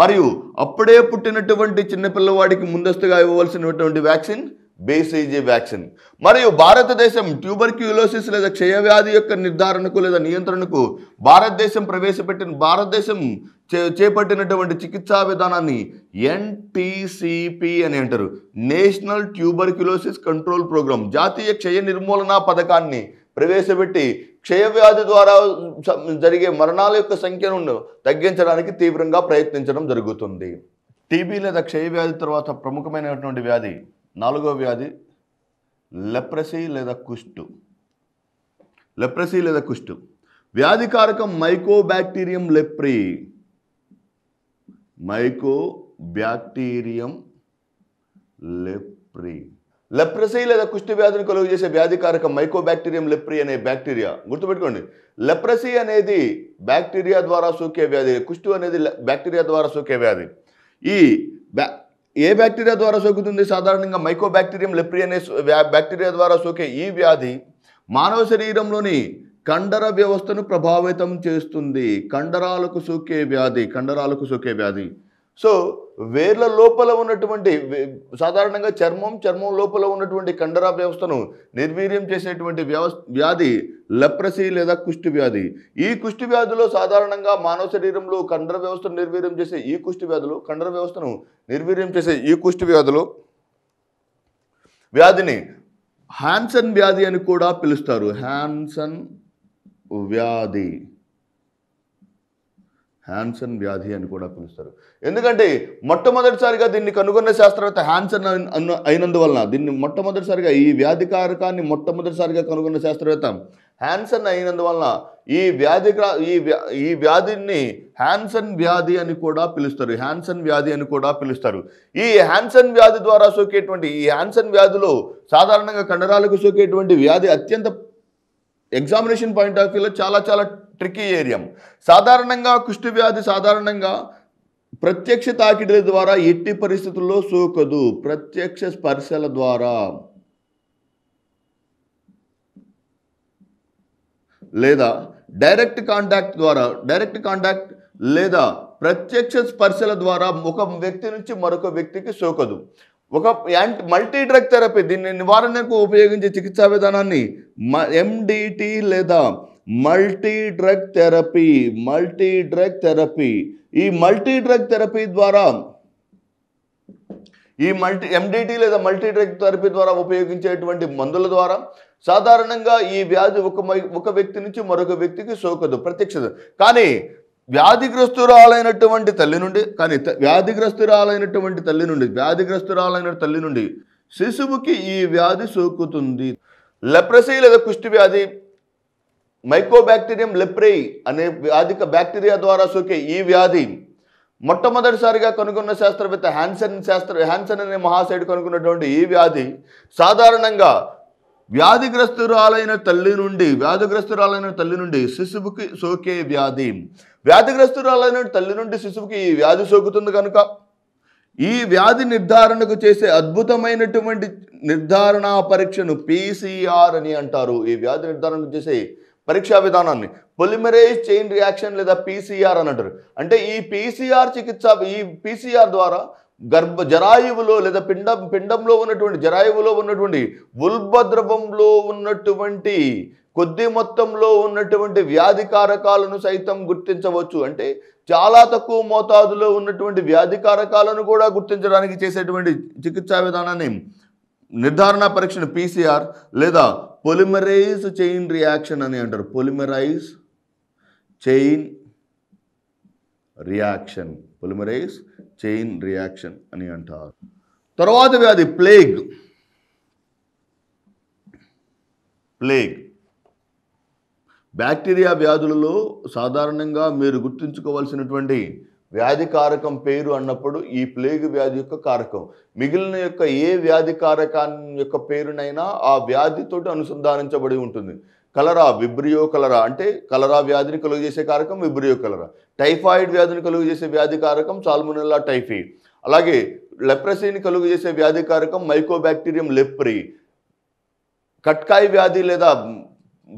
మరియు అప్పుడే పుట్టినటువంటి చిన్నపిల్లవాడికి ముందస్తుగా ఇవ్వవలసినటువంటి వ్యాక్సిన్ బేసీజీ వ్యాక్సిన్ మరియు భారతదేశం ట్యూబర్ క్యూలోసిస్ లేదా క్షయవ్యాధి యొక్క నిర్ధారణకు లేదా నియంత్రణకు భారతదేశం ప్రవేశపెట్టిన భారతదేశం చేపట్టినటువంటి చికిత్సా విధానాన్ని ఎన్టీసీపీ అని అంటారు national tuberculosis control programme జాతీయ క్షయ నిర్మూలన పథకాన్ని ప్రవేశపెట్టి క్షయవ్యాధి ద్వారా జరిగే మరణాల యొక్క సంఖ్యను తగ్గించడానికి తీవ్రంగా ప్రయత్నించడం జరుగుతుంది టీబీ లేదా క్షయవ్యాధి తర్వాత ప్రముఖమైనటువంటి వ్యాధి నాలుగో వ్యాధి లెప్రసీ లేదా కుష్టు లెప్రసీ లేదా కుష్టు వ్యాధికారకం mycobacterium leprae mycobacterium leprae leprosy లేదా కుష్టి వ్యాధిని చేసే వ్యాధికారక మైకోబ్యాక్టీరియం లెప్రి అనే బ్యాక్టీరియా గుర్తుపెట్టుకోండి లెప్రసీ అనేది బ్యాక్టీరియా ద్వారా సోకే వ్యాధి కుష్టి అనేది బ్యాక్టీరియా ద్వారా సోకే వ్యాధి ఈ బ్యా ఏ బ్యాక్టీరియా ద్వారా సోకుతుంది సాధారణంగా మైకోబ్యాక్టీరియం లెప్రి అనే బ్యాక్టీరియా ద్వారా సోకే ఈ వ్యాధి మానవ శరీరంలోని కండర వ్యవస్థను ప్రభావితం చేస్తుంది కండరాలకు సోకే వ్యాధి కండరాలకు సోకే వ్యాధి సో వేర్ల లోపల ఉన్నటువంటి సాధారణంగా చర్మం చర్మం లోపల ఉన్నటువంటి కండరా వ్యవస్థను నిర్వీర్యం చేసేటువంటి వ్యాధి లెప్రసీ లేదా కుష్టి వ్యాధి ఈ కుష్టి వ్యాధిలో సాధారణంగా మానవ శరీరంలో కండర వ్యవస్థను నిర్వీర్యం చేసే ఈ కుష్టి వ్యాధులు కండర వ్యవస్థను నిర్వీర్యం చేసే ఈ కుష్టి వ్యాధులు వ్యాధిని హ్యాన్సన్ వ్యాధి అని కూడా పిలుస్తారు హ్యాన్సన్ వ్యాధి హ్యాన్సన్ వ్యాధి అని కూడా పిలుస్తారు ఎందుకంటే మొట్టమొదటిసారిగా దీన్ని కనుగొన్న శాస్త్రవేత్త హ్యాన్సన్ అయినందువలన దీన్ని మొట్టమొదటిసారిగా ఈ వ్యాధి కారకాన్ని మొట్టమొదటిసారిగా కనుగొన్న శాస్త్రవేత్త హ్యాన్సన్ అయినందువలన ఈ వ్యాధి ఈ ఈ వ్యాధిని హ్యాన్సన్ వ్యాధి అని కూడా పిలుస్తారు హ్యాన్సన్ వ్యాధి అని కూడా పిలుస్తారు ఈ హ్యాన్సన్ వ్యాధి ద్వారా సోకేటువంటి ఈ హ్యాన్సన్ వ్యాధిలో సాధారణంగా కండరాలకు సోకేటువంటి వ్యాధి అత్యంత ఎగ్జామినేషన్ పాయింట్ ఆఫ్ వ్యూలో చాలా చాలా ట్రికీ ఏరియం సాధారణంగా కుష్టి వ్యాధి సాధారణంగా ప్రత్యక్ష తాకిడిల ద్వారా ఎట్టి పరిస్థితుల్లో సోకదు ప్రత్యక్ష స్పర్శల ద్వారా లేదా డైరెక్ట్ కాంటాక్ట్ ద్వారా డైరెక్ట్ కాంటాక్ట్ లేదా ప్రత్యక్ష స్పర్శల ద్వారా ఒక వ్యక్తి నుంచి మరొక వ్యక్తికి సోకదు ఒక యాంటీ మల్టీ డ్రగ్ థెరపీ దీన్ని నివారణకు ఉపయోగించే చికిత్సా విధానాన్ని ఎండిటి లేదా multi drug therapy multi drug therapy ఈ మల్టీ డ్రగ్ థెరపీ ద్వారా ఈ మల్టీ ఎండిటీ లేదా మల్టీ డ్రగ్ థెరపీ ద్వారా ఉపయోగించేటువంటి మందుల ద్వారా సాధారణంగా ఈ వ్యాధి ఒక ఒక వ్యక్తి నుంచి మరొక వ్యక్తికి సోకదు ప్రత్యక్షత కానీ వ్యాధిగ్రస్తురాలైనటువంటి తల్లి నుండి కానీ వ్యాధిగ్రస్తురాలైనటువంటి తల్లి నుండి వ్యాధిగ్రస్తురాలైన తల్లి నుండి శిశువుకి ఈ వ్యాధి సోకుతుంది లెప్రసీ లేదా కుష్టి వ్యాధి మైకోబ్యాక్టీరియం లెప్రేయి అనే వ్యాధిక బ్యాక్టీరియా ద్వారా సోకే ఈ వ్యాధి మొట్టమొదటిసారిగా కనుగొన్న శాస్త్రవేత్త హ్యాన్సన్ శాస్త్ర హ్యాన్సన్ అనే మహాశయుడు కనుగొన్నటువంటి ఈ వ్యాధి సాధారణంగా వ్యాధిగ్రస్తురాలైన తల్లి నుండి వ్యాధిగ్రస్తురాలైన తల్లి నుండి శిశువుకి సోకే వ్యాధి వ్యాధిగ్రస్తురాలైన తల్లి నుండి శిశువుకి ఈ వ్యాధి సోకుతుంది కనుక ఈ వ్యాధి నిర్ధారణకు చేసే అద్భుతమైనటువంటి నిర్ధారణ పరీక్షను పీసీఆర్ అని అంటారు ఈ వ్యాధి నిర్ధారణకు చేసే పరీక్షా విధానాన్ని పొలిమరేజ్ చైన్ రియాక్షన్ లేదా పీసీఆర్ అని అంటారు అంటే ఈ పీసీఆర్ చికిత్స ఈ పీసీఆర్ ద్వారా గర్భ జరాయువులో లేదా పిండం పిండంలో ఉన్నటువంటి జరాయువులో ఉన్నటువంటి ద్రవంలో ఉన్నటువంటి కొద్ది మొత్తంలో ఉన్నటువంటి వ్యాధి కారకాలను సైతం గుర్తించవచ్చు అంటే చాలా తక్కువ మోతాదులో ఉన్నటువంటి వ్యాధి కారకాలను కూడా గుర్తించడానికి చేసేటువంటి చికిత్సా విధానాన్ని నిర్ధారణ పరీక్షను పీసీఆర్ లేదా పొలిమరైజ్ చైన్ రియాక్షన్ అని అంటారు polymerase chain reaction polymerase chain reaction అని అంటారు తర్వాత వ్యాధి ప్లేగ్ ప్లేగ్ బ్యాక్టీరియా వ్యాధులలో సాధారణంగా మీరు గుర్తుంచుకోవాల్సినటువంటి వ్యాధి కారకం పేరు అన్నప్పుడు ఈ ప్లేగు వ్యాధి యొక్క కారకం మిగిలిన యొక్క ఏ వ్యాధి కారకాన్ని యొక్క పేరునైనా ఆ వ్యాధితోటి అనుసంధానించబడి ఉంటుంది కలరా విబ్రియో కలరా అంటే కలరా వ్యాధిని కలుగజేసే కారకం విబ్రియో కలరా టైఫాయిడ్ వ్యాధిని కలుగజేసే వ్యాధి కారకం సాల్మొనెల్లా టైఫీ అలాగే లెప్రసీని కలుగజేసే వ్యాధి కారకం మైకోబ్యాక్టీరియం లెప్రీ కట్కాయి వ్యాధి లేదా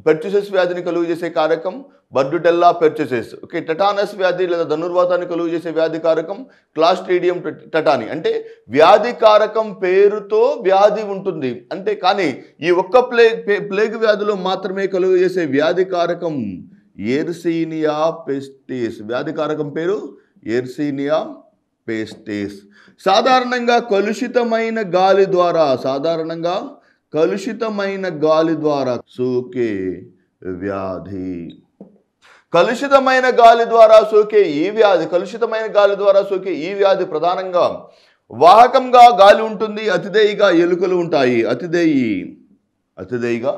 పెర్చుసెస్ వ్యాధిని కలుగు చేసే కారకం బర్డుటెల్లా పెర్చుసెస్ ఓకే టటానస్ వ్యాధి లేదా ధనుర్వాతాన్ని కలుగు చేసే వ్యాధి కారకం క్లాస్ట్రీడియం టటాని అంటే వ్యాధి కారకం పేరుతో వ్యాధి ఉంటుంది అంటే కానీ ఈ ఒక్క ప్లేగ్ ప్లేగ్ వ్యాధిలో మాత్రమే కలుగు చేసే వ్యాధి కారకం ఎర్సీనియా పెస్టిస్ వ్యాధి కారకం పేరు ఎర్సీనియా పేస్టిస్ సాధారణంగా కలుషితమైన గాలి ద్వారా సాధారణంగా కలుషితమైన గాలి ద్వారా సోకే వ్యాధి కలుషితమైన గాలి ద్వారా సోకే ఈ వ్యాధి కలుషితమైన గాలి ద్వారా సోకే ఈ వ్యాధి ప్రధానంగా వాహకంగా గాలి ఉంటుంది అతిదేయిగా ఎలుకలు ఉంటాయి అతిదేయి అతిదేయిగా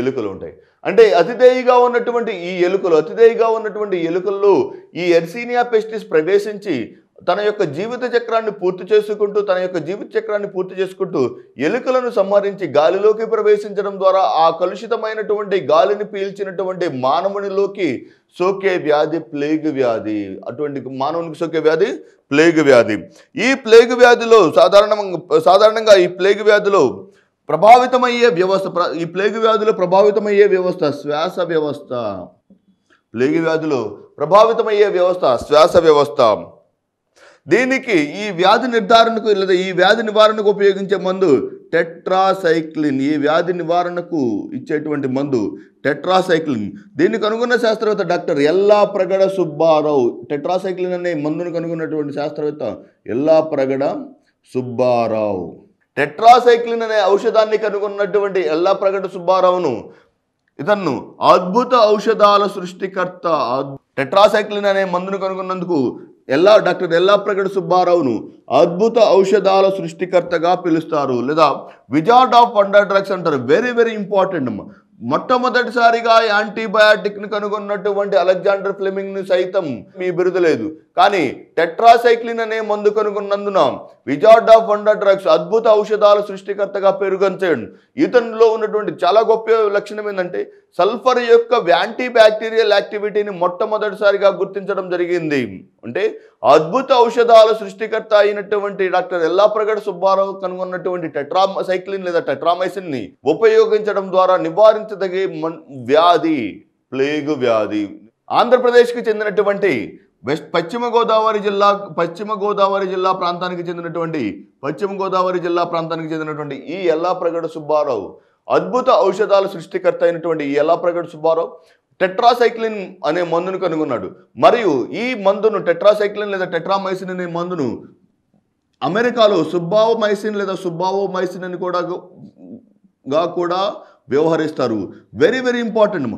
ఎలుకలు ఉంటాయి అంటే అతిదేయిగా ఉన్నటువంటి ఈ ఎలుకలు అతిదేయిగా ఉన్నటువంటి ఎలుకల్లో ఈ ఎర్సీనియా పెస్టిస్ ప్రవేశించి తన యొక్క జీవిత చక్రాన్ని పూర్తి చేసుకుంటూ తన యొక్క జీవిత చక్రాన్ని పూర్తి చేసుకుంటూ ఎలుకలను సంహరించి గాలిలోకి ప్రవేశించడం ద్వారా ఆ కలుషితమైనటువంటి గాలిని పీల్చినటువంటి మానవునిలోకి సోకే వ్యాధి ప్లేగ్ వ్యాధి అటువంటి మానవునికి సోకే వ్యాధి ప్లేగ్ వ్యాధి ఈ ప్లేగ్ వ్యాధిలో సాధారణంగా సాధారణంగా ఈ ప్లేగ్ వ్యాధిలో ప్రభావితమయ్యే వ్యవస్థ ఈ ప్లేగ్ వ్యాధిలో ప్రభావితమయ్యే వ్యవస్థ శ్వాస వ్యవస్థ ప్లేగ్ వ్యాధిలో ప్రభావితమయ్యే వ్యవస్థ శ్వాస వ్యవస్థ దీనికి ఈ వ్యాధి నిర్ధారణకు లేదా ఈ వ్యాధి నివారణకు ఉపయోగించే మందు టెట్రాసైక్లిన్ ఈ వ్యాధి నివారణకు ఇచ్చేటువంటి మందు టెట్రాసైక్లిన్ దీన్ని కనుగొన్న శాస్త్రవేత్త డాక్టర్ ఎల్లా ప్రగడ సుబ్బారావు టెట్రాసైక్లిన్ అనే మందును కనుగొన్నటువంటి శాస్త్రవేత్త ఎల్లా ప్రగడ సుబ్బారావు టెట్రాసైక్లిన్ అనే ఔషధాన్ని కనుగొన్నటువంటి ఎల్లా ప్రగడ సుబ్బారావును ఇతన్ను అద్భుత ఔషధాల సృష్టికర్త టెట్రాసైక్లిన్ అనే మందును కనుగొన్నందుకు ఎల్లా డాక్టర్ ఎల్లా ఎల్లాప్రగడ సుబ్బారావును అద్భుత ఔషధాల సృష్టికర్తగా పిలుస్తారు లేదా విజార్డ్ ఆఫ్ వండర్ డ్రగ్స్ అంటారు వెరీ వెరీ ఇంపార్టెంట్ మొట్టమొదటిసారిగా యాంటీబయాటిక్ని కనుగొన్నటువంటి అలెగ్జాండర్ ఫ్లెమింగ్ని సైతం మీ బిరుదు లేదు కానీ టెట్రాసైక్లిన్ అనే మందు కనుగొన్నందున విజార్డ్ ఆఫ్ వండర్ డ్రగ్స్ అద్భుత ఔషధాల సృష్టికర్తగా పెరుగంచాడు ఇతనిలో ఉన్నటువంటి చాలా గొప్ప లక్షణం ఏంటంటే సల్ఫర్ యొక్క యాంటీ బ్యాక్టీరియల్ యాక్టివిటీని మొట్టమొదటిసారిగా గుర్తించడం జరిగింది అంటే అద్భుత ఔషధాల సృష్టికర్త అయినటువంటి డాక్టర్ ఎల్లాప్రగడ్ సుబ్బారావు కనుగొన్నటువంటి టెట్రామసైక్లిన్ సైక్లిన్ లేదా టెట్రామైసిన్ని ఉపయోగించడం ద్వారా నివారించదగే వ్యాధి ప్లేగు వ్యాధి ఆంధ్రప్రదేశ్కి చెందినటువంటి వెస్ట్ పశ్చిమ గోదావరి జిల్లా పశ్చిమ గోదావరి జిల్లా ప్రాంతానికి చెందినటువంటి పశ్చిమ గోదావరి జిల్లా ప్రాంతానికి చెందినటువంటి ఈ ఎల్లాప్రగడ సుబ్బారావు అద్భుత ఔషధాల సృష్టికర్త అయినటువంటి ఎలా ప్రగట్ సుబ్బారావు టెట్రాసైక్లిన్ అనే మందును కనుగొన్నాడు మరియు ఈ మందును టెట్రాసైక్లిన్ లేదా టెట్రామైసిన్ అనే మందును అమెరికాలో సుబ్బావో మైసిన్ లేదా సుబ్బావో మైసిన్ అని కూడా గా కూడా వ్యవహరిస్తారు వెరీ వెరీ ఇంపార్టెంట్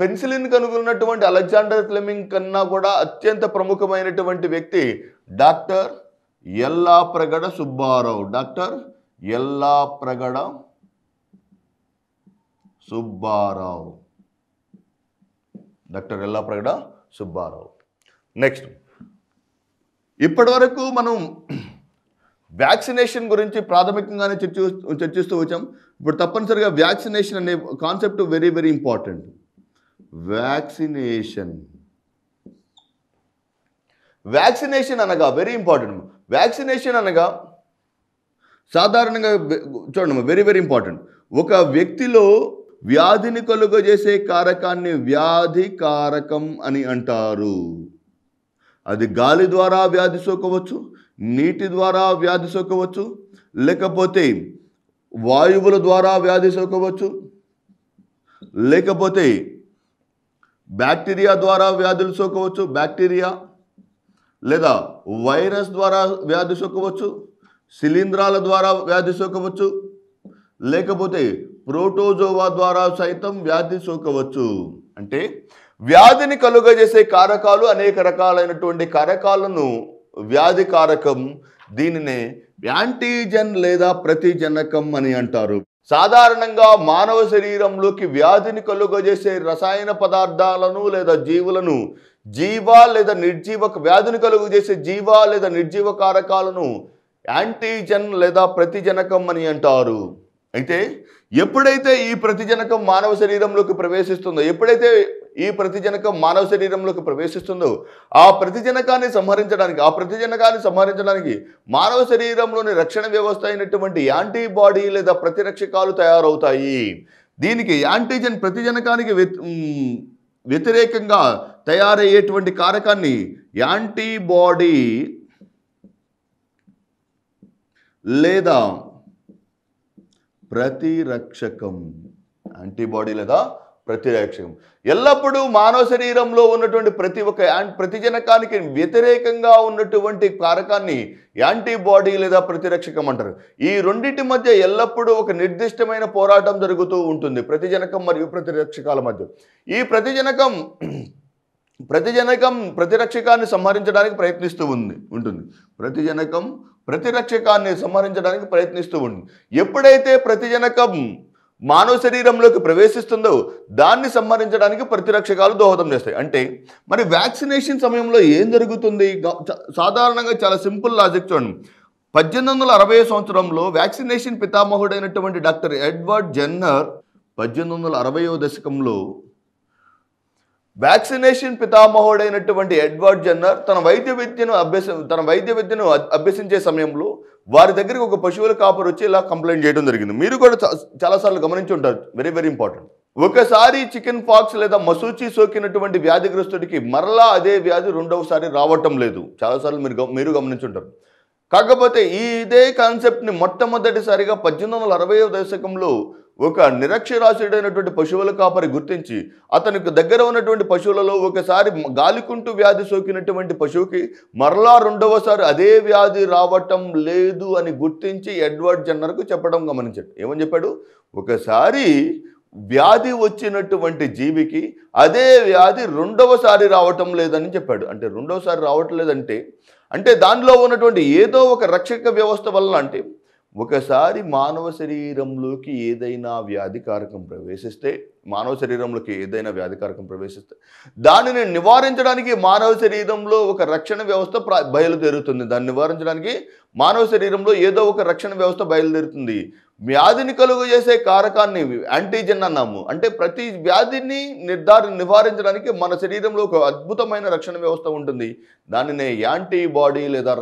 పెన్సిలిన్ కనుగొన్నటువంటి అలెగ్జాండర్ ఫ్లెమింగ్ కన్నా కూడా అత్యంత ప్రముఖమైనటువంటి వ్యక్తి doctor Yellapragada Subbarao doctor Yellapragada Subbarao doctor Yellapragada Subbarao next ఇప్పటి వరకు మనం వ్యాక్సినేషన్ గురించి ప్రాథమికంగానే చర్చి చర్చిస్తూ వచ్చాం ఇప్పుడు తప్పనిసరిగా వ్యాక్సినేషన్ అనే concept very very important vaccination vaccination అనగా వెరీ ఇంపార్టెంట్ వ్యాక్సినేషన్ అనగా సాధారణంగా చూడండి వెరీ వెరీ ఇంపార్టెంట్ ఒక వ్యక్తిలో వ్యాధిని కలుగజేసే కారకాన్ని వ్యాధి కారకం అని అంటారు అది గాలి ద్వారా వ్యాధి సోకవచ్చు నీటి ద్వారా వ్యాధి సోకవచ్చు లేకపోతే వాయువుల ద్వారా వ్యాధి సోకవచ్చు లేకపోతే బ్యాక్టీరియా ద్వారా వ్యాధులు సోకవచ్చు బ్యాక్టీరియా లేదా వైరస్ ద్వారా వ్యాధి సోకవచ్చు శిలీంధ్రాల ద్వారా వ్యాధి సోకవచ్చు లేకపోతే ప్రోటోజోవా ద్వారా సైతం వ్యాధి సోకవచ్చు అంటే వ్యాధిని కలుగజేసే కారకాలు అనేక రకాలైనటువంటి కారకాలను వ్యాధి కారకం దీనినే యాంటీజెన్ లేదా ప్రతిజనకం అని అంటారు సాధారణంగా మానవ శరీరంలోకి వ్యాధిని కలుగజేసే రసాయన పదార్థాలను లేదా జీవులను జీవ లేదా నిర్జీవ వ్యాధిని కలుగజేసే జీవ లేదా నిర్జీవ కారకాలను యాంటీజెన్ లేదా ప్రతిజనకం అని అంటారు అయితే ఎప్పుడైతే ఈ ప్రతిజనకం మానవ శరీరంలోకి ప్రవేశిస్తుందో ఎప్పుడైతే ఈ ప్రతిజనకం మానవ శరీరంలోకి ప్రవేశిస్తుందో ఆ ప్రతిజనకాన్ని సంహరించడానికి ఆ ప్రతిజనకాన్ని సంహరించడానికి మానవ శరీరంలోని రక్షణ వ్యవస్థ అయినటువంటి యాంటీబాడీ లేదా ప్రతిరక్షకాలు తయారవుతాయి దీనికి యాంటీజెన్ ప్రతిజనకానికి వ్యతిరేకంగా తయారయ్యేటువంటి కారకాన్ని యాంటీబాడీ లేదా ప్రతిరక్షకం యాంటీబాడీ లేదా ప్రతిరక్షకం ఎల్లప్పుడూ మానవ శరీరంలో ఉన్నటువంటి ప్రతి ఒక్క ప్రతిజనకానికి వ్యతిరేకంగా ఉన్నటువంటి కారకాన్ని యాంటీబాడీ లేదా ప్రతిరక్షకం అంటారు ఈ రెండింటి మధ్య ఎల్లప్పుడూ ఒక నిర్దిష్టమైన పోరాటం జరుగుతూ ఉంటుంది ప్రతిజనకం మరియు ప్రతిరక్షకాల మధ్య ఈ ప్రతిజనకం ప్రతి జనకం ప్రతిరక్షకాన్ని సంహరించడానికి ప్రయత్నిస్తూ ఉంది ఉంటుంది ప్రతి జనకం ప్రతిరక్షకాన్ని సంహరించడానికి ప్రయత్నిస్తూ ఉంటుంది ఎప్పుడైతే ప్రతి జనకం మానవ శరీరంలోకి ప్రవేశిస్తుందో దాన్ని సంహరించడానికి ప్రతిరక్షకాలు దోహదం చేస్తాయి అంటే మరి వ్యాక్సినేషన్ సమయంలో ఏం జరుగుతుంది సాధారణంగా చాలా సింపుల్ లాజిక్ చూడండి పద్దెనిమిది వందల అరవై సంవత్సరంలో వ్యాక్సినేషన్ పితామహుడైనటువంటి డాక్టర్ ఎడ్వర్డ్ జెన్నర్ పద్దెనిమిది వందల అరవయో దశకంలో వ్యాక్సినేషన్ పితామహుడైనటువంటి ఎడ్వర్డ్ జన్నర్ తన వైద్య విద్యను అభ్యస తన వైద్య విద్యను అభ్యసించే సమయంలో వారి దగ్గరికి ఒక పశువుల కాపరు వచ్చి ఇలా కంప్లైంట్ చేయడం జరిగింది మీరు కూడా చాలాసార్లు గమనించి ఉంటారు వెరీ వెరీ ఇంపార్టెంట్ ఒకసారి చికెన్ పాక్స్ లేదా మసూచి సోకినటువంటి వ్యాధిగ్రస్తుడికి మరలా అదే వ్యాధి రెండవసారి రావటం లేదు చాలాసార్లు మీరు మీరు గమనించుంటారు కాకపోతే ఇదే కాన్సెప్ట్ని మొట్టమొదటిసారిగా పద్దెనిమిది వందల అరవై దశకంలో ఒక నిరక్షరాస్యుడైనటువంటి పశువుల కాపరి గుర్తించి అతనికి దగ్గర ఉన్నటువంటి పశువులలో ఒకసారి గాలికుంటు వ్యాధి సోకినటువంటి పశువుకి మరలా రెండవసారి అదే వ్యాధి రావటం లేదు అని గుర్తించి ఎడ్వర్డ్ జన్నర్కు చెప్పడం గమనించాడు ఏమని చెప్పాడు ఒకసారి వ్యాధి వచ్చినటువంటి జీవికి అదే వ్యాధి రెండవసారి రావటం లేదని చెప్పాడు అంటే రెండవసారి రావటం లేదంటే అంటే దానిలో ఉన్నటువంటి ఏదో ఒక రక్షక వ్యవస్థ వల్ల అంటే ఒకసారి మానవ శరీరంలోకి ఏదైనా వ్యాధికారకం ప్రవేశిస్తే మానవ శరీరంలోకి ఏదైనా వ్యాధికారకం ప్రవేశిస్తే దానిని నివారించడానికి మానవ శరీరంలో ఒక రక్షణ వ్యవస్థ బయలుదేరుతుంది దాన్ని నివారించడానికి మానవ శరీరంలో ఏదో ఒక రక్షణ వ్యవస్థ బయలుదేరుతుంది వ్యాధిని చేసే కారకాన్ని యాంటీజెన్ అన్నాము అంటే ప్రతి వ్యాధిని నిర్ధారణ నివారించడానికి మన శరీరంలో ఒక అద్భుతమైన రక్షణ వ్యవస్థ ఉంటుంది దానినే యాంటీబాడీ లేదా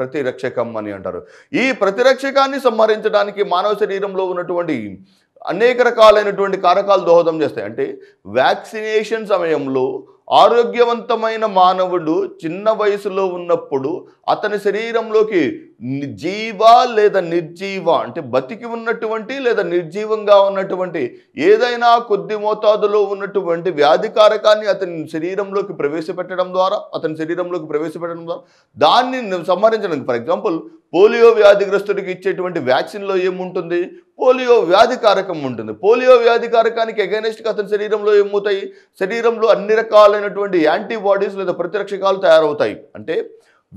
ప్రతిరక్షకం అని అంటారు ఈ ప్రతిరక్షకాన్ని సంహరించడానికి మానవ శరీరంలో ఉన్నటువంటి అనేక రకాలైనటువంటి కారకాలు దోహదం చేస్తాయి అంటే వ్యాక్సినేషన్ సమయంలో ఆరోగ్యవంతమైన మానవుడు చిన్న వయసులో ఉన్నప్పుడు అతని శరీరంలోకి జీవ లేదా నిర్జీవ అంటే బతికి ఉన్నటువంటి లేదా నిర్జీవంగా ఉన్నటువంటి ఏదైనా కొద్ది మోతాదులో ఉన్నటువంటి వ్యాధి కారకాన్ని అతని శరీరంలోకి ప్రవేశపెట్టడం ద్వారా అతని శరీరంలోకి ప్రవేశపెట్టడం ద్వారా దాన్ని సంహరించడానికి ఫర్ ఎగ్జాంపుల్ పోలియో వ్యాధిగ్రస్తుడికి ఇచ్చేటువంటి వ్యాక్సిన్లో ఏముంటుంది పోలియో వ్యాధి కారకం ఉంటుంది పోలియో వ్యాధి కారకానికి అగైనెస్ట్గా అతని శరీరంలో ఏమవుతాయి శరీరంలో అన్ని రకాలైనటువంటి యాంటీబాడీస్ లేదా ప్రతిరక్షకాలు తయారవుతాయి అంటే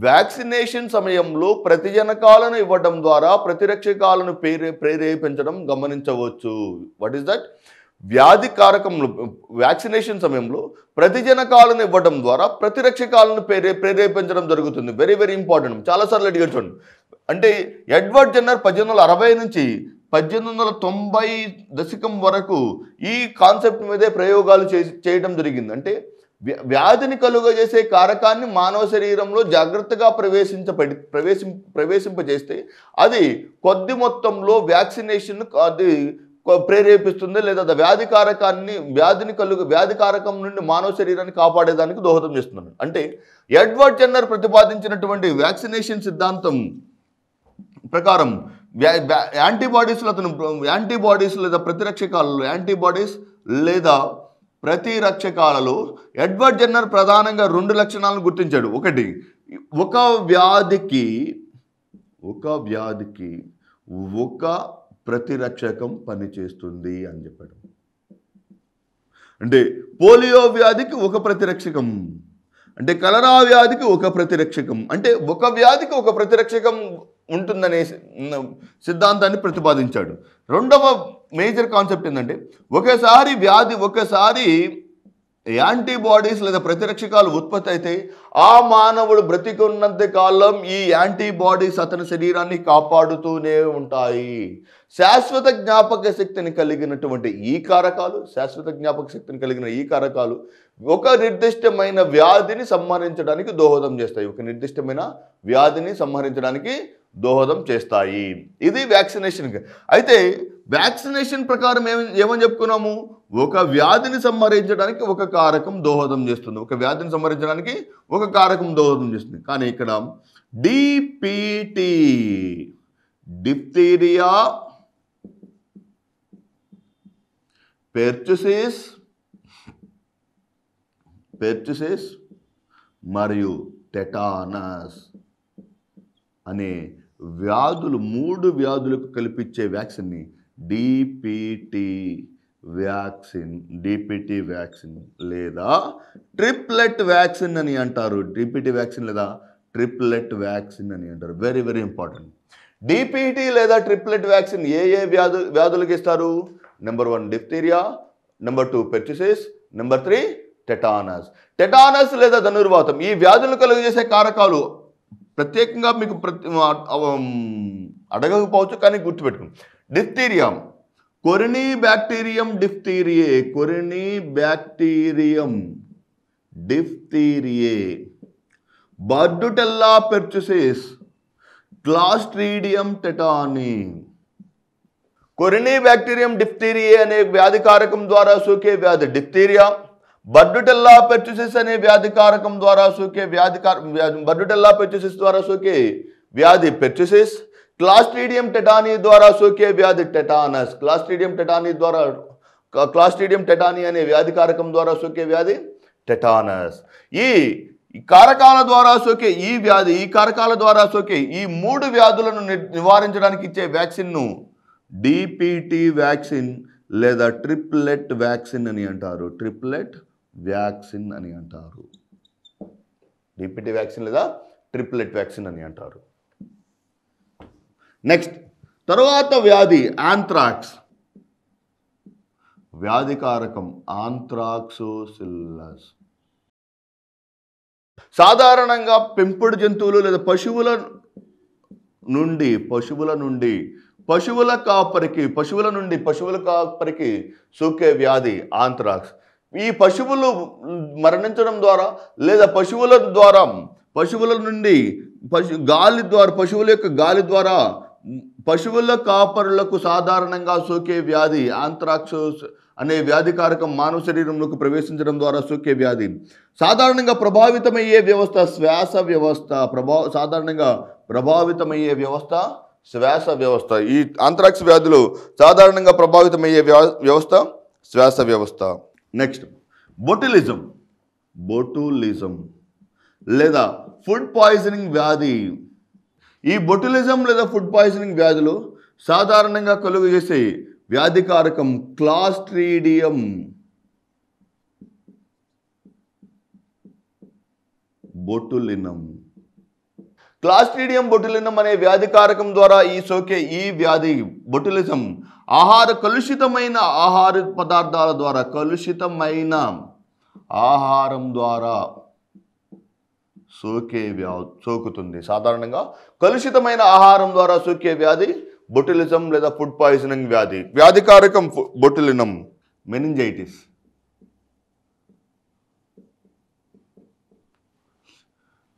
వ్యాక్సినేషన్ సమయంలో ప్రతిజనకాలను ఇవ్వడం ద్వారా ప్రతిరక్షకాలను ప్రేరే ప్రేరేపించడం గమనించవచ్చు వాట్ ఈస్ దట్ వ్యాధి కారకంలో వ్యాక్సినేషన్ సమయంలో ప్రతిజనకాలను ఇవ్వడం ద్వారా ప్రతిరక్షకాలను ప్రేరే ప్రేరేపించడం జరుగుతుంది వెరీ వెరీ ఇంపార్టెంట్ చాలాసార్లు అడిగారు చూడండి అంటే ఎడ్వర్డ్ జెన్నర్ పద్దెనిమిది అరవై నుంచి పద్దెనిమిది వందల తొంభై దశకం వరకు ఈ కాన్సెప్ట్ మీదే ప్రయోగాలు చేయడం జరిగింది అంటే వ్యాధిని కలుగజేసే కారకాన్ని మానవ శరీరంలో జాగ్రత్తగా ప్రవేశించబడి ప్రవేశి ప్రవేశింపజేస్తే అది కొద్ది మొత్తంలో వ్యాక్సినేషన్ అది ప్రేరేపిస్తుంది లేదా వ్యాధి కారకాన్ని వ్యాధిని కలుగు వ్యాధి కారకం నుండి మానవ శరీరాన్ని కాపాడేదానికి దోహదం చేస్తున్నాడు అంటే ఎడ్వర్డ్ జెన్నర్ ప్రతిపాదించినటువంటి వ్యాక్సినేషన్ సిద్ధాంతం ప్రకారం యాంటీబాడీస్లో అతను యాంటీబాడీస్ లేదా ప్రతిరక్షకాలలో యాంటీబాడీస్ లేదా ప్రతిరక్షకాలలో ఎడ్వర్డ్ జెన్నర్ ప్రధానంగా రెండు లక్షణాలను గుర్తించాడు ఒకటి ఒక వ్యాధికి ఒక వ్యాధికి ఒక ప్రతిరక్షకం పనిచేస్తుంది అని చెప్పాడు అంటే పోలియో వ్యాధికి ఒక ప్రతిరక్షకం అంటే కలరా వ్యాధికి ఒక ప్రతిరక్షకం అంటే ఒక వ్యాధికి ఒక ప్రతిరక్షకం ఉంటుందనే సిద్ధాంతాన్ని ప్రతిపాదించాడు రెండవ మేజర్ కాన్సెప్ట్ ఏంటంటే ఒకేసారి వ్యాధి ఒకేసారి యాంటీబాడీస్ లేదా ప్రతిరక్షకాలు ఉత్పత్తి అయితే ఆ మానవుడు బ్రతికున్నంత కాలం ఈ యాంటీబాడీస్ అతని శరీరాన్ని కాపాడుతూనే ఉంటాయి శాశ్వత జ్ఞాపక శక్తిని కలిగినటువంటి ఈ కారకాలు శాశ్వత జ్ఞాపక శక్తిని కలిగిన ఈ కారకాలు ఒక నిర్దిష్టమైన వ్యాధిని సంహరించడానికి దోహదం చేస్తాయి ఒక నిర్దిష్టమైన వ్యాధిని సంహరించడానికి దోహదం చేస్తాయి ఇది వ్యాక్సినేషన్ అయితే వ్యాక్సినేషన్ ప్రకారం ఏమి ఏమని చెప్పుకున్నాము ఒక వ్యాధిని సంహరించడానికి ఒక కారకం దోహదం చేస్తుంది ఒక వ్యాధిని సంహరించడానికి ఒక కారకం దోహదం చేస్తుంది కానీ ఇక్కడ డిపిటీ డిప్తీరియా పెర్చుసిస్ పెర్చుసిస్ మరియు టెటానస్ అనే వ్యాధులు మూడు వ్యాధులకు కల్పించే వ్యాక్సిన్ని డిపిటీ వ్యాక్సిన్ డిపిటీ వ్యాక్సిన్ లేదా ట్రిప్లెట్ వ్యాక్సిన్ అని అంటారు డిపిటీ వ్యాక్సిన్ లేదా ట్రిప్లెట్ వ్యాక్సిన్ అని అంటారు వెరీ వెరీ ఇంపార్టెంట్ డిపిటీ లేదా ట్రిప్లెట్ వ్యాక్సిన్ ఏ ఏ వ్యాధు వ్యాధులకు ఇస్తారు number one diphtheria number two pertussis number three tetanus tetanus లేదా ధనుర్వాతం ఈ వ్యాధులు కలుగజేసే కారకాలు ప్రత్యేకంగా మీకు ప్రతి అడగకపోవచ్చు కానీ గుర్తుపెట్టుకుని diphtheria corynebacterium diphtheriae corynebacterium diphtheriae bordetella pertussis clostridium tetani corynebacterium diphtheriae అనే వ్యాధి కారకం ద్వారా సోకే వ్యాధి డిఫ్తీరియా బర్డుటెల్లా పెర్చుసిస్ అనే వ్యాధి కారకం ద్వారా సోకే వ్యాధి బర్డుటెల్లా పెర్చుసిస్ ద్వారా సోకే వ్యాధి పెర్చుసిస్ క్లాస్టీడియం టెటానీ ద్వారా సోకే వ్యాధి టెటానస్ క్లాస్ట్రీడియం టెటానీ ద్వారా క్లాస్టీడియం టెటానీ అనే వ్యాధి కారకం ద్వారా సోకే వ్యాధి టెటానస్ ఈ కారకాల ద్వారా సోకే ఈ వ్యాధి ఈ కారకాల ద్వారా సోకే ఈ మూడు వ్యాధులను నివారించడానికి ఇచ్చే వ్యాక్సిన్ను డిపిటి వ్యాక్సిన్ లేదా ట్రిప్లెట్ వ్యాక్సిన్ అని అంటారు ట్రిప్లెట్ వ్యాక్సిన్ అని అంటారు డిపిటి వ్యాక్సిన్ లేదా ట్రిప్లెట్ వ్యాక్సిన్ అని అంటారు నెక్స్ట్ తరువాత వ్యాధి ఆంథ్రాక్స్ వ్యాధికారకం ఆంథ్రాక్సోసిల్లస్ సాధారణంగా పెంపుడు జంతువులు లేదా పశువుల నుండి పశువుల నుండి పశువుల కాపరికి పశువుల నుండి పశువుల కాపరికి సోకే వ్యాధి ఆంథ్రాక్స్ ఈ పశువులు మరణించడం ద్వారా లేదా పశువుల ద్వారా పశువుల నుండి పశు గాలి ద్వారా పశువుల యొక్క గాలి ద్వారా పశువుల కాపరులకు సాధారణంగా సోకే వ్యాధి ఆంత్రాక్షోస్ అనే వ్యాధికారకం మానవ శరీరంలోకి ప్రవేశించడం ద్వారా సోకే వ్యాధి సాధారణంగా ప్రభావితమయ్యే వ్యవస్థ శ్వాస వ్యవస్థ ప్రభా సాధారణంగా ప్రభావితమయ్యే వ్యవస్థ శ్వాస వ్యవస్థ ఈ ఆంత్రాక్స్ వ్యాధులు సాధారణంగా ప్రభావితమయ్యే వ్యవస్థ శ్వాస వ్యవస్థ నెక్స్ట్ బొటిలిజం బొటులిజం లేదా ఫుడ్ పాయిజనింగ్ వ్యాధి ఈ బొటులిజం లేదా ఫుడ్ పాయిజనింగ్ వ్యాధులు సాధారణంగా కలుగు చేసే వ్యాధికారకం క్లాస్ట్రీడియం బొటులినం క్లాస్ట్రీడియం బొటులినం అనే వ్యాధికారకం ద్వారా ఈ సోకే ఈ వ్యాధి బొటులిజం ఆహార కలుషితమైన ఆహార పదార్థాల ద్వారా కలుషితమైన ఆహారం ద్వారా సోకే వ్యాధి సోకుతుంది సాధారణంగా కలుషితమైన ఆహారం ద్వారా సోకే వ్యాధి బొటిలిజం లేదా ఫుడ్ పాయిజనింగ్ వ్యాధి వ్యాధికారకం botulinum meningitis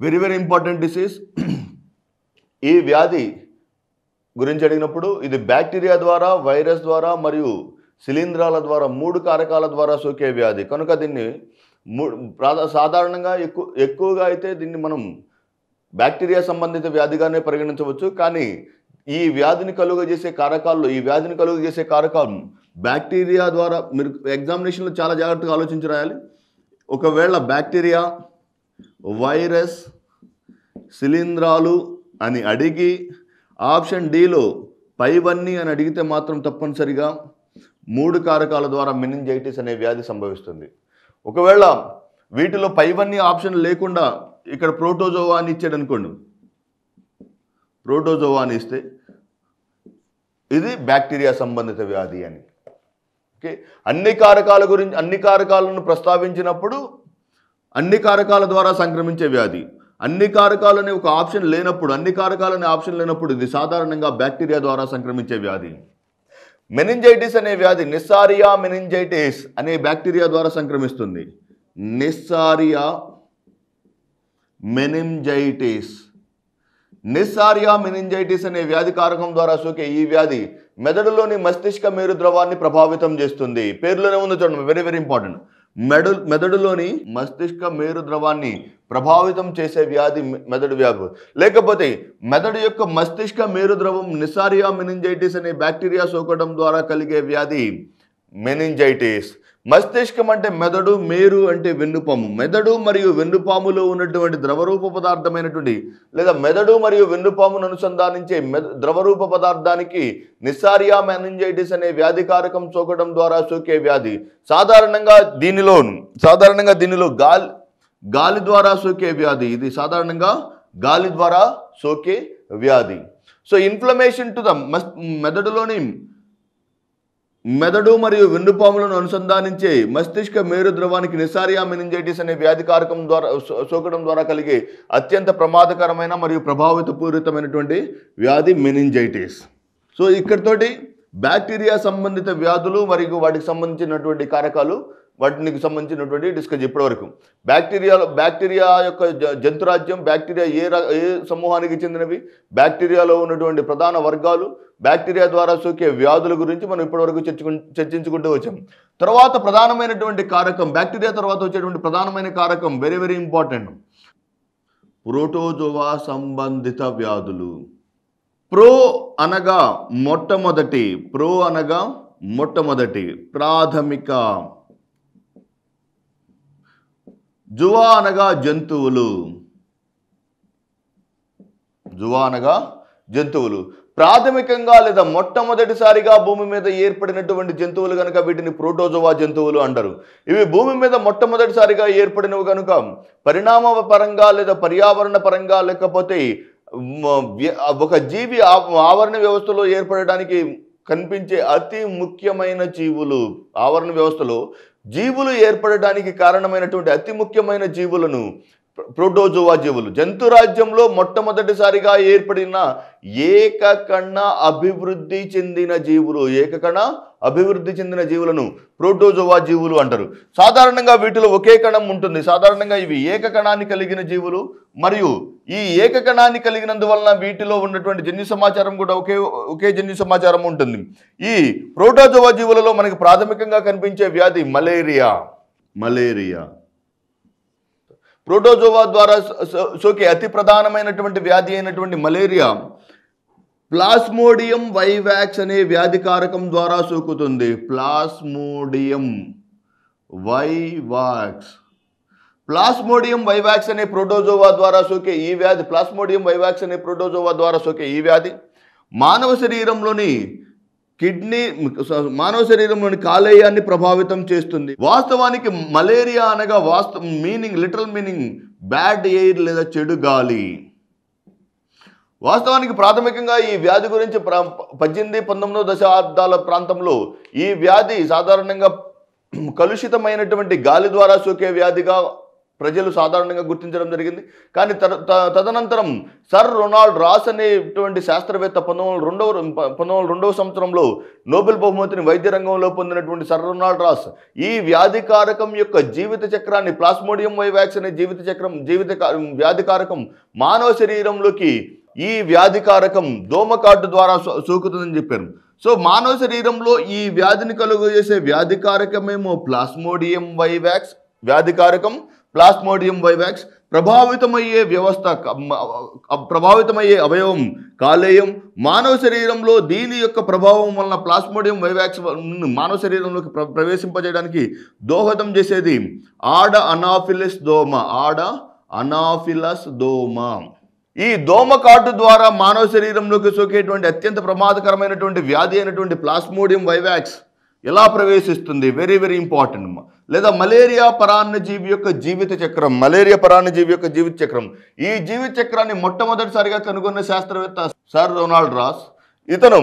very very important disease ఈ వ్యాధి గురించి అడిగినప్పుడు ఇది బ్యాక్టీరియా ద్వారా వైరస్ ద్వారా మరియు శిలీంధ్రాల ద్వారా మూడు కారకాల ద్వారా సోకే వ్యాధి కనుక దీన్ని సాధారణంగా ఎక్కువ ఎక్కువగా అయితే దీన్ని మనం బ్యాక్టీరియా సంబంధిత వ్యాధిగానే పరిగణించవచ్చు కానీ ఈ వ్యాధిని కలుగజేసే కారకాల్లో ఈ వ్యాధిని కలుగజేసే కారకాలు బ్యాక్టీరియా ద్వారా మీరు ఎగ్జామినేషన్లో చాలా జాగ్రత్తగా ఆలోచించి రాయాలి ఒకవేళ బ్యాక్టీరియా వైరస్ శిలీంధ్రాలు అని అడిగి ఆప్షన్ డిలో పైవన్నీ అని అడిగితే మాత్రం తప్పనిసరిగా మూడు కారకాల ద్వారా మెనింజైటిస్ అనే వ్యాధి సంభవిస్తుంది ఒకవేళ వీటిలో పైవన్నీ ఆప్షన్ లేకుండా ఇక్కడ ప్రోటోజోవా అని ఇచ్చాడు అనుకోండి ప్రోటోజోవా అని ఇస్తే ఇది బ్యాక్టీరియా సంబంధిత వ్యాధి అని ఓకే అన్ని కారకాల గురించి అన్ని కారకాలను ప్రస్తావించినప్పుడు అన్ని కారకాల ద్వారా సంక్రమించే వ్యాధి అన్ని కారకాలని ఒక ఆప్షన్ లేనప్పుడు అన్ని కారకాలని ఆప్షన్ లేనప్పుడు ఇది సాధారణంగా బ్యాక్టీరియా ద్వారా సంక్రమించే వ్యాధి మెనింజైటిస్ అనే వ్యాధి నిస్సారియా మెనింజైటిస్ అనే బ్యాక్టీరియా ద్వారా సంక్రమిస్తుంది నిస్సారియా మెనింజైటిస్ నిస్సారియా మెనింజైటిస్ అనే వ్యాధి కారకం ద్వారా సోకే ఈ వ్యాధి మెదడులోని మస్తిష్క మేరు ద్రవాన్ని ప్రభావితం చేస్తుంది పేర్లోనే ఉంది చూడండి వెరీ వెరీ ఇంపార్టెంట్ మెడు మెదడులోని మస్తిష్క మేరు ద్రవాన్ని ప్రభావితం చేసే వ్యాధి మెదడు వ్యాధు లేకపోతే మెదడు యొక్క మస్తిష్క మేరు ద్రవం నిసారియా మెనింజైటిస్ అనే బ్యాక్టీరియా సోకడం ద్వారా కలిగే వ్యాధి మెనింజైటిస్ మస్తిష్కం అంటే మెదడు మేరు అంటే వెన్నుపాము మెదడు మరియు వెన్నుపాములో ఉన్నటువంటి ద్రవరూప పదార్థమైనటువంటి లేదా మెదడు మరియు వెన్నుపామును అనుసంధానించే ద్రవరూప పదార్థానికి నిస్సారియా మెనంజైటిస్ అనే వ్యాధికారకం కారకం సోకడం ద్వారా సోకే వ్యాధి సాధారణంగా దీనిలో సాధారణంగా దీనిలో గాలి గాలి ద్వారా సోకే వ్యాధి ఇది సాధారణంగా గాలి ద్వారా సోకే వ్యాధి సో ఇన్ఫ్లమేషన్ టు ద మెదడులోని మెదడు మరియు వెన్నుపాములను అనుసంధానించే మస్తిష్క మేరు ద్రవానికి నిసారియా మెనింజైటిస్ అనే వ్యాధి కారకం ద్వారా సోకడం ద్వారా కలిగే అత్యంత ప్రమాదకరమైన మరియు ప్రభావితపూరితమైనటువంటి వ్యాధి మెనింజైటిస్ సో ఇక్కడితోటి బ్యాక్టీరియా సంబంధిత వ్యాధులు మరియు వాటికి సంబంధించినటువంటి కారకాలు వాటికి సంబంధించినటువంటి డిస్కస్ ఇప్పటివరకు బ్యాక్టీరియాలో బ్యాక్టీరియా యొక్క జంతురాజ్యం బ్యాక్టీరియా ఏ ఏ సమూహానికి చెందినవి బ్యాక్టీరియాలో ఉన్నటువంటి ప్రధాన వర్గాలు బ్యాక్టీరియా ద్వారా సోకే వ్యాధుల గురించి మనం ఇప్పటివరకు చర్చు చర్చించుకుంటూ వచ్చాం తర్వాత ప్రధానమైనటువంటి కారకం బ్యాక్టీరియా తర్వాత వచ్చేటువంటి ప్రధానమైన కారకం వెరీ వెరీ ఇంపార్టెంట్ ప్రోటోజోవా సంబంధిత వ్యాధులు ప్రో అనగా మొట్టమొదటి ప్రో అనగా మొట్టమొదటి ప్రాథమిక జువా అనగా జంతువులు జువా అనగా జంతువులు ప్రాథమికంగా లేదా మొట్టమొదటిసారిగా భూమి మీద ఏర్పడినటువంటి జంతువులు కనుక వీటిని ప్రోటోజోవా జంతువులు అంటారు ఇవి భూమి మీద మొట్టమొదటిసారిగా ఏర్పడినవి కనుక పరిణామ పరంగా లేదా పర్యావరణ పరంగా లేకపోతే ఒక జీవి ఆవరణ వ్యవస్థలో ఏర్పడడానికి కనిపించే అతి ముఖ్యమైన జీవులు ఆవరణ వ్యవస్థలో జీవులు ఏర్పడడానికి కారణమైనటువంటి అతి ముఖ్యమైన జీవులను ప్రోటోజోవా జీవులు జంతు రాజ్యంలో మొట్టమొదటిసారిగా ఏర్పడిన ఏకకణ అభివృద్ధి చెందిన జీవులు ఏకకణ అభివృద్ధి చెందిన జీవులను ప్రోటోజోవా జీవులు అంటారు సాధారణంగా వీటిలో ఒకే కణం ఉంటుంది సాధారణంగా ఇవి ఏకకణాన్ని కలిగిన జీవులు మరియు ఈ ఏకకణాన్ని కలిగినందువలన వీటిలో ఉన్నటువంటి జన్యు సమాచారం కూడా ఒకే ఒకే జన్యు సమాచారం ఉంటుంది ఈ ప్రోటోజోవా జీవులలో మనకు ప్రాథమికంగా కనిపించే వ్యాధి మలేరియా మలేరియా ప్రోటోజోవా ద్వారా సోకే అతి ప్రధానమైనటువంటి వ్యాధి అయినటువంటి మలేరియా ప్లాస్మోడియం వైవాక్స్ అనే వ్యాధికారకం ద్వారా సోకుతుంది ప్లాస్మోడియం వైవాక్స్ ప్లాస్మోడియం వైవాక్స్ అనే ప్రోటోజోవా ద్వారా సోకే ఈ వ్యాధి ప్లాస్మోడియం వైవాక్స్ అనే ప్రోటోజోవా ద్వారా సోకే ఈ వ్యాధి మానవ శరీరంలోని కిడ్నీ మానవ శరీరంలోని కాలేయాన్ని ప్రభావితం చేస్తుంది వాస్తవానికి మలేరియా అనగా వాస్తవ meaning literal meaning bad air లేదా చెడు గాలి వాస్తవానికి ప్రాథమికంగా ఈ వ్యాధి గురించి పద్దెనిమిది పంతొమ్మిదో దశాబ్దాల ప్రాంతంలో ఈ వ్యాధి సాధారణంగా కలుషితమైనటువంటి గాలి ద్వారా సోకే వ్యాధిగా ప్రజలు సాధారణంగా గుర్తించడం జరిగింది కానీ తదనంతరం సర్ రొనాల్డ్ రాస్ అనేటువంటి శాస్త్రవేత్త పంతొమ్మిది రెండవ రెండవ సంవత్సరంలో నోబెల్ బహుమతిని వైద్య రంగంలో పొందినటువంటి సర్ రొనాల్డ్ రాస్ ఈ వ్యాధికారకం యొక్క జీవిత చక్రాన్ని ప్లాస్మోడియం వైవాక్స్ అనే జీవిత చక్రం జీవిత వ్యాధికారకం మానవ శరీరంలోకి ఈ వ్యాధికారకం దోమకాటు ద్వారా సోకుతుందని చెప్పారు సో మానవ శరీరంలో ఈ వ్యాధిని కలుగజేసే వ్యాధికారకమేమో ప్లాస్మోడియం వైవాక్స్ వ్యాధికారకం ప్లాస్మోడియం వైవాక్స్ ప్రభావితమయ్యే వ్యవస్థ ప్రభావితమయ్యే అవయవం కాలేయం మానవ శరీరంలో దీని యొక్క ప్రభావం వలన ప్లాస్మోడియం వైవాక్స్ మానవ శరీరంలోకి ప్ర ప్రవేశింపజేయడానికి దోహదం చేసేది ఆడ అనాఫిలిస్ దోమ ఆడ అనాఫిలస్ దోమ ఈ దోమ కాటు ద్వారా మానవ శరీరంలోకి సోకేటువంటి అత్యంత ప్రమాదకరమైనటువంటి వ్యాధి అయినటువంటి ప్లాస్మోడియం వైవాక్స్ ఎలా ప్రవేశిస్తుంది వెరీ వెరీ ఇంపార్టెంట్ లేదా మలేరియా పరాన్నజీవి యొక్క జీవిత చక్రం మలేరియా పరాన్నజీవి యొక్క జీవిత చక్రం ఈ జీవిత చక్రాన్ని మొట్టమొదటిసారిగా కనుగొన్న శాస్త్రవేత్త సార్ రొనాల్డ్ రాస్ ఇతను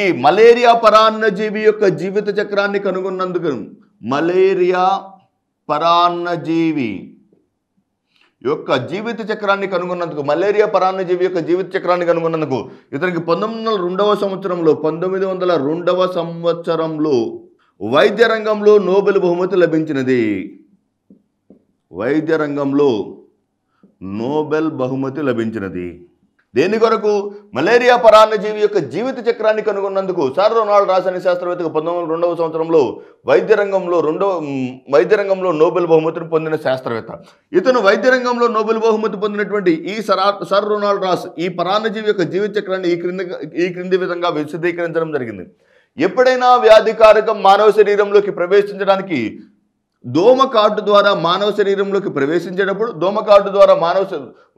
ఈ మలేరియా పరాన్నజీవి యొక్క జీవిత చక్రాన్ని కనుగొన్నందుకు మలేరియా పరాన్నజీవి యొక్క జీవిత చక్రాన్ని కనుగొన్నందుకు మలేరియా పరాన్నజీవి యొక్క జీవిత చక్రాన్ని కనుగొన్నందుకు ఇతనికి పంతొమ్మిది వందల రెండవ సంవత్సరంలో పంతొమ్మిది వందల రెండవ సంవత్సరంలో వైద్య రంగంలో నోబెల్ బహుమతి లభించినది వైద్య రంగంలో నోబెల్ బహుమతి లభించినది దేని కొరకు మలేరియా పరాన్నజీవి యొక్క జీవిత చక్రాన్ని కనుగొన్నందుకు సార్ రొనాల్డ్ రాసని శాస్త్రవేత్తకు పంతొమ్మిది రెండవ సంవత్సరంలో వైద్య రంగంలో రెండవ వైద్య రంగంలో నోబెల్ బహుమతిని పొందిన శాస్త్రవేత్త ఇతను వైద్య రంగంలో నోబెల్ బహుమతి పొందినటువంటి ఈ సరా సర్ రొనాల్డ్ రాస్ ఈ పరాన్నజీవి యొక్క జీవిత చక్రాన్ని ఈ క్రింది ఈ క్రింది విధంగా విశదీకరించడం జరిగింది ఎప్పుడైనా వ్యాధికారకం మానవ శరీరంలోకి ప్రవేశించడానికి దోమ కార్డు ద్వారా మానవ శరీరంలోకి ప్రవేశించేటప్పుడు దోమ కార్డు ద్వారా మానవ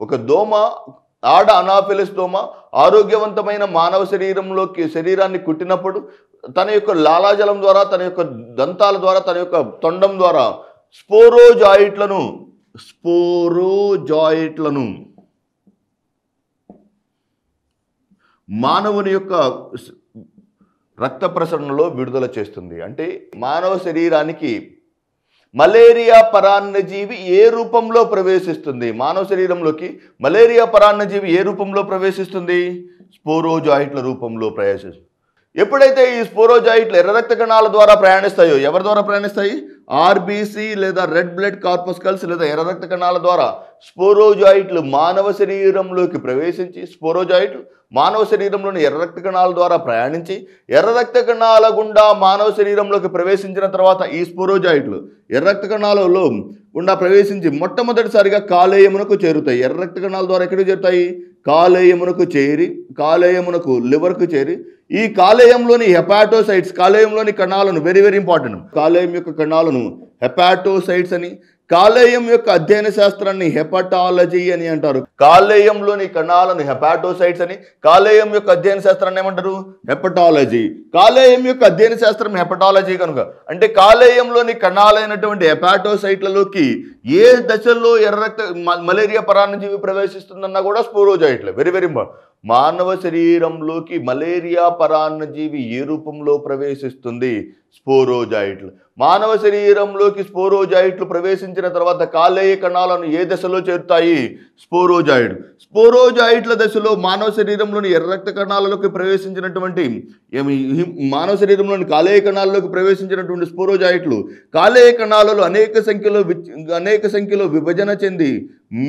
ఒక దోమ ఆడ అనాఫిలిస్తోమ ఆరోగ్యవంతమైన మానవ శరీరంలోకి శరీరాన్ని కుట్టినప్పుడు తన యొక్క లాలాజలం ద్వారా తన యొక్క దంతాల ద్వారా తన యొక్క తొండం ద్వారా స్పోరోజాయిట్లను స్పోరోజాయిట్లను మానవుని యొక్క రక్త ప్రసరణలో విడుదల చేస్తుంది అంటే మానవ శరీరానికి మలేరియా పరాన్నజీవి ఏ రూపంలో ప్రవేశిస్తుంది మానవ శరీరంలోకి మలేరియా పరాన్నజీవి ఏ రూపంలో ప్రవేశిస్తుంది స్పోరోజాయిట్ల రూపంలో ప్రవేశిస్తుంది ఎప్పుడైతే ఈ స్పోరోజాయిట్లు ఎర్ర రక్త కణాల ద్వారా ప్రయాణిస్తాయో ఎవరి ద్వారా ప్రయాణిస్తాయి ఆర్బీసీ లేదా రెడ్ బ్లడ్ కార్పస్కల్స్ లేదా ఎర్ర రక్త కణాల ద్వారా స్పోరోజాయిట్లు మానవ శరీరంలోకి ప్రవేశించి స్పోరోజాయిట్లు మానవ శరీరంలోని ఎర్ర రక్త కణాల ద్వారా ప్రయాణించి ఎర్ర రక్త కణాల గుండా మానవ శరీరంలోకి ప్రవేశించిన తర్వాత ఈ స్పోరోజాయిట్లు ఎర్ర రక్త కణాలలో గుండా ప్రవేశించి మొట్టమొదటిసారిగా కాలేయమునకు చేరుతాయి ఎర్ర రక్త కణాల ద్వారా ఎక్కడికి చేరుతాయి కాలేయమునకు చేరి కాలేయమునకు లివర్కు చేరి ఈ కాలేయంలోని హెపాటోసైట్స్ కాలేయంలోని కణాలను వెరీ వెరీ ఇంపార్టెంట్ కాలేయం యొక్క కణాలను హెపాటోసైట్స్ అని కాలేయం యొక్క అధ్యయన శాస్త్రాన్ని హెపటాలజీ అని అంటారు కాలేయంలోని కణాలను హెపాటోసైట్స్ అని కాలేయం యొక్క అధ్యయన శాస్త్రాన్ని ఏమంటారు హెపటాలజీ కాలేయం యొక్క అధ్యయన శాస్త్రం హెపటాలజీ కనుక అంటే కాలేయంలోని కణాలైనటువంటి హెపాటోసైట్లలోకి ఏ దశల్లో ఎర్ర రక్త మలేరియా పరాన్నజీవి ప్రవేశిస్తుందన్నా కూడా చేయట్లేదు వెరీ వెరీ మానవ శరీరంలోకి మలేరియా పరాన్నజీవి ఏ రూపంలో ప్రవేశిస్తుంది స్పోరోజాయిట్లు మానవ శరీరంలోకి స్పోరోజాయిట్లు ప్రవేశించిన తర్వాత కాలేయ కణాలను ఏ దశలో చేరుతాయి స్పోరోజాయిడ్ స్పోరోజాయిట్ల దశలో మానవ శరీరంలోని ఎర్రక్త కణాలలోకి ప్రవేశించినటువంటి మానవ శరీరంలోని కాలేయ కణాలలోకి ప్రవేశించినటువంటి స్పోరోజాయిట్లు కాలేయ కణాలలో అనేక సంఖ్యలో అనేక సంఖ్యలో విభజన చెంది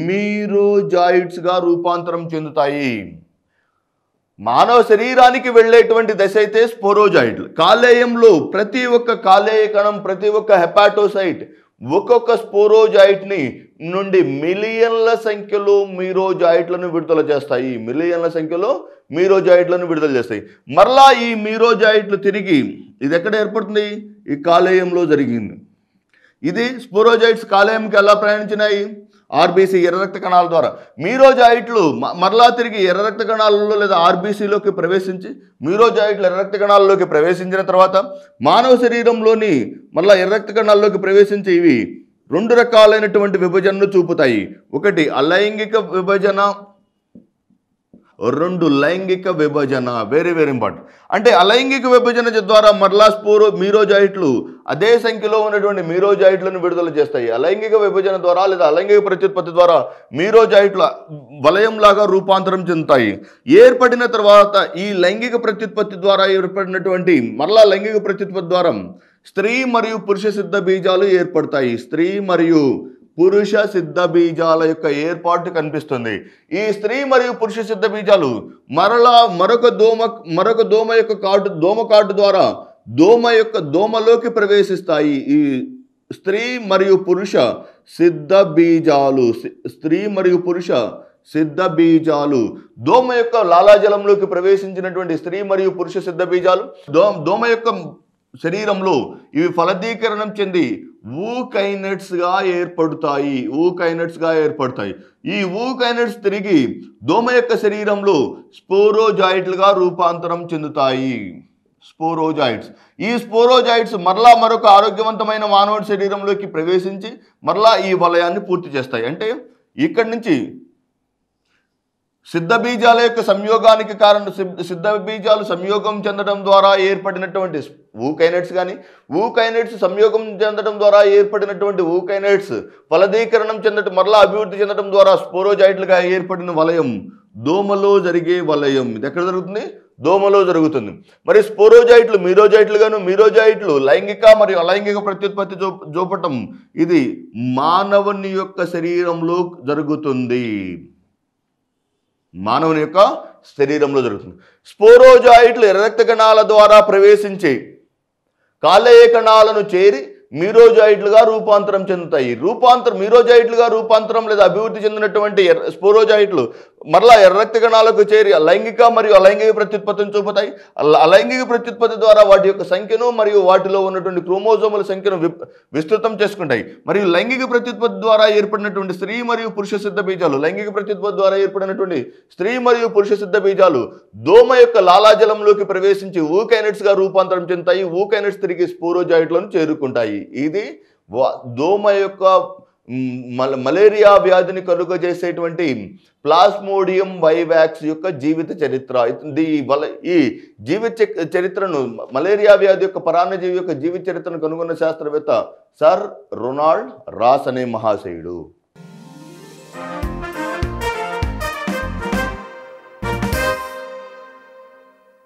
మీరోజాయిట్స్గా రూపాంతరం చెందుతాయి మానవ శరీరానికి వెళ్ళేటువంటి దశ అయితే స్పోరోజాయిడ్లు కాలేయంలో ప్రతి ఒక్క కాలేయ కణం ప్రతి ఒక్క హెపాటోసైట్ ఒక్కొక్క స్పోరోజాయిట్ని నుండి మిలియన్ల సంఖ్యలో మీరోజాయిట్లను విడుదల చేస్తాయి మిలియన్ల సంఖ్యలో మీరోజాయిట్లను విడుదల చేస్తాయి మరలా ఈ మీరోజాయిట్లు తిరిగి ఇది ఎక్కడ ఏర్పడుతుంది ఈ కాలేయంలో జరిగింది ఇది స్పోరోజాయిట్స్ కాలేయంకి ఎలా ప్రయాణించినాయి ఆర్బీసీ ఎర్ర రక్త కణాల ద్వారా మీరోజాయిట్లు మరలా తిరిగి ఎర్ర రక్త కణాలలో లేదా ఆర్బీసీలోకి ప్రవేశించి మీరోజాయిట్లు ఎర్ర రక్త కణాలలోకి ప్రవేశించిన తర్వాత మానవ శరీరంలోని మరలా ఎర్ర రక్త కణాల్లోకి ప్రవేశించి ఇవి రెండు రకాలైనటువంటి విభజనను చూపుతాయి ఒకటి అలైంగిక విభజన రెండు లైంగిక విభజన వెరీ వెరీ ఇంపార్టెంట్ అంటే అలైంగిక విభజన ద్వారా మరలా స్పోరో మీరోజాయిట్లు అదే సంఖ్యలో ఉన్నటువంటి మీరోజాయిట్లను విడుదల చేస్తాయి అలైంగిక విభజన ద్వారా లేదా అలైంగిక ప్రత్యుత్పత్తి ద్వారా మీరోజాయిట్ల వలయంలాగా రూపాంతరం చెందుతాయి ఏర్పడిన తర్వాత ఈ లైంగిక ప్రత్యుత్పత్తి ద్వారా ఏర్పడినటువంటి మరలా లైంగిక ప్రత్యుత్పత్తి ద్వారా స్త్రీ మరియు పురుష సిద్ధ బీజాలు ఏర్పడతాయి స్త్రీ మరియు పురుష సిద్ధ బీజాల యొక్క ఏర్పాటు కనిపిస్తుంది ఈ స్త్రీ మరియు పురుష సిద్ధ బీజాలు మరలా మరొక దోమ మరొక దోమ యొక్క కాటు దోమ కాటు ద్వారా దోమ యొక్క దోమలోకి ప్రవేశిస్తాయి ఈ స్త్రీ మరియు పురుష సిద్ధ బీజాలు స్త్రీ మరియు పురుష సిద్ధ బీజాలు దోమ యొక్క లాలాజలంలోకి ప్రవేశించినటువంటి స్త్రీ మరియు పురుష సిద్ధ బీజాలు దోమ యొక్క శరీరంలో ఇవి ఫలదీకరణం చెంది ఊకైనట్స్గా ఏర్పడతాయి ఊకైనట్స్గా ఏర్పడతాయి ఈ ఊకైనట్స్ తిరిగి దోమ యొక్క శరీరంలో స్పోరోజాయిట్లుగా రూపాంతరం చెందుతాయి స్పోరోజాయిట్స్ ఈ స్పోరోజాయిట్స్ మరలా మరొక ఆరోగ్యవంతమైన మానవుడి శరీరంలోకి ప్రవేశించి మరలా ఈ వలయాన్ని పూర్తి చేస్తాయి అంటే ఇక్కడి నుంచి సిద్ధ బీజాల యొక్క సంయోగానికి కారణం సిద్ధ బీజాలు సంయోగం చెందడం ద్వారా ఏర్పడినటువంటి ఊకైనట్స్ కానీ ఊకైనట్స్ సంయోగం చెందడం ద్వారా ఏర్పడినటువంటి ఊకైనట్స్ ఫలదీకరణం చెందటం మరలా అభివృద్ధి చెందడం ద్వారా స్పోరోజైట్లుగా ఏర్పడిన వలయం దోమలో జరిగే వలయం ఇది ఎక్కడ జరుగుతుంది దోమలో జరుగుతుంది మరి స్పోరోజైట్లు మీరోజైట్లుగాను మీరోజైట్లు లైంగిక మరియు అలైంగిక ప్రత్యుత్పత్తి చూ చూపటం ఇది మానవుని యొక్క శరీరంలో జరుగుతుంది మానవుని యొక్క శరీరంలో జరుగుతుంది స్పోరోజాయిట్లు రక్త కణాల ద్వారా ప్రవేశించే కాలేయ కణాలను చేరి మీరోజాయిట్లుగా రూపాంతరం చెందుతాయి రూపాంతరం మీరోజాయిట్లుగా రూపాంతరం లేదా అభివృద్ధి చెందినటువంటి స్పోరోజాయిట్లు మరలా ఎర్రక్తి గణాలకు చేరి లైంగిక మరియు అలైంగిక ప్రత్యుత్పత్తిని చూపుతాయి అలైంగిక ప్రత్యుత్పత్తి ద్వారా వాటి యొక్క సంఖ్యను మరియు వాటిలో ఉన్నటువంటి క్రోమోజోముల సంఖ్యను విస్తృతం చేసుకుంటాయి మరియు లైంగిక ప్రత్యుత్పత్తి ద్వారా ఏర్పడినటువంటి స్త్రీ మరియు పురుష సిద్ధ బీజాలు లైంగిక ప్రత్యుత్పత్తి ద్వారా ఏర్పడినటువంటి స్త్రీ మరియు పురుష సిద్ధ బీజాలు దోమ యొక్క లాలాజలంలోకి ప్రవేశించి ఊకైనట్స్గా రూపాంతరం చెందుతాయి ఊకైనట్స్ తిరిగి స్పోరోజాయిట్లను చేరుకుంటాయి ఇది దోమ యొక్క మల మలేరియా వ్యాధిని కలుగజేసేటువంటి ప్లాస్మోడియం వైవాక్స్ యొక్క జీవిత చరిత్ర ది వల ఈ జీవిత చరిత్రను మలేరియా వ్యాధి యొక్క పరాణజీవి యొక్క జీవిత చరిత్రను కనుగొన్న శాస్త్రవేత్త సర్ రొనాల్డ్ రాస్ అనే మహాశయుడు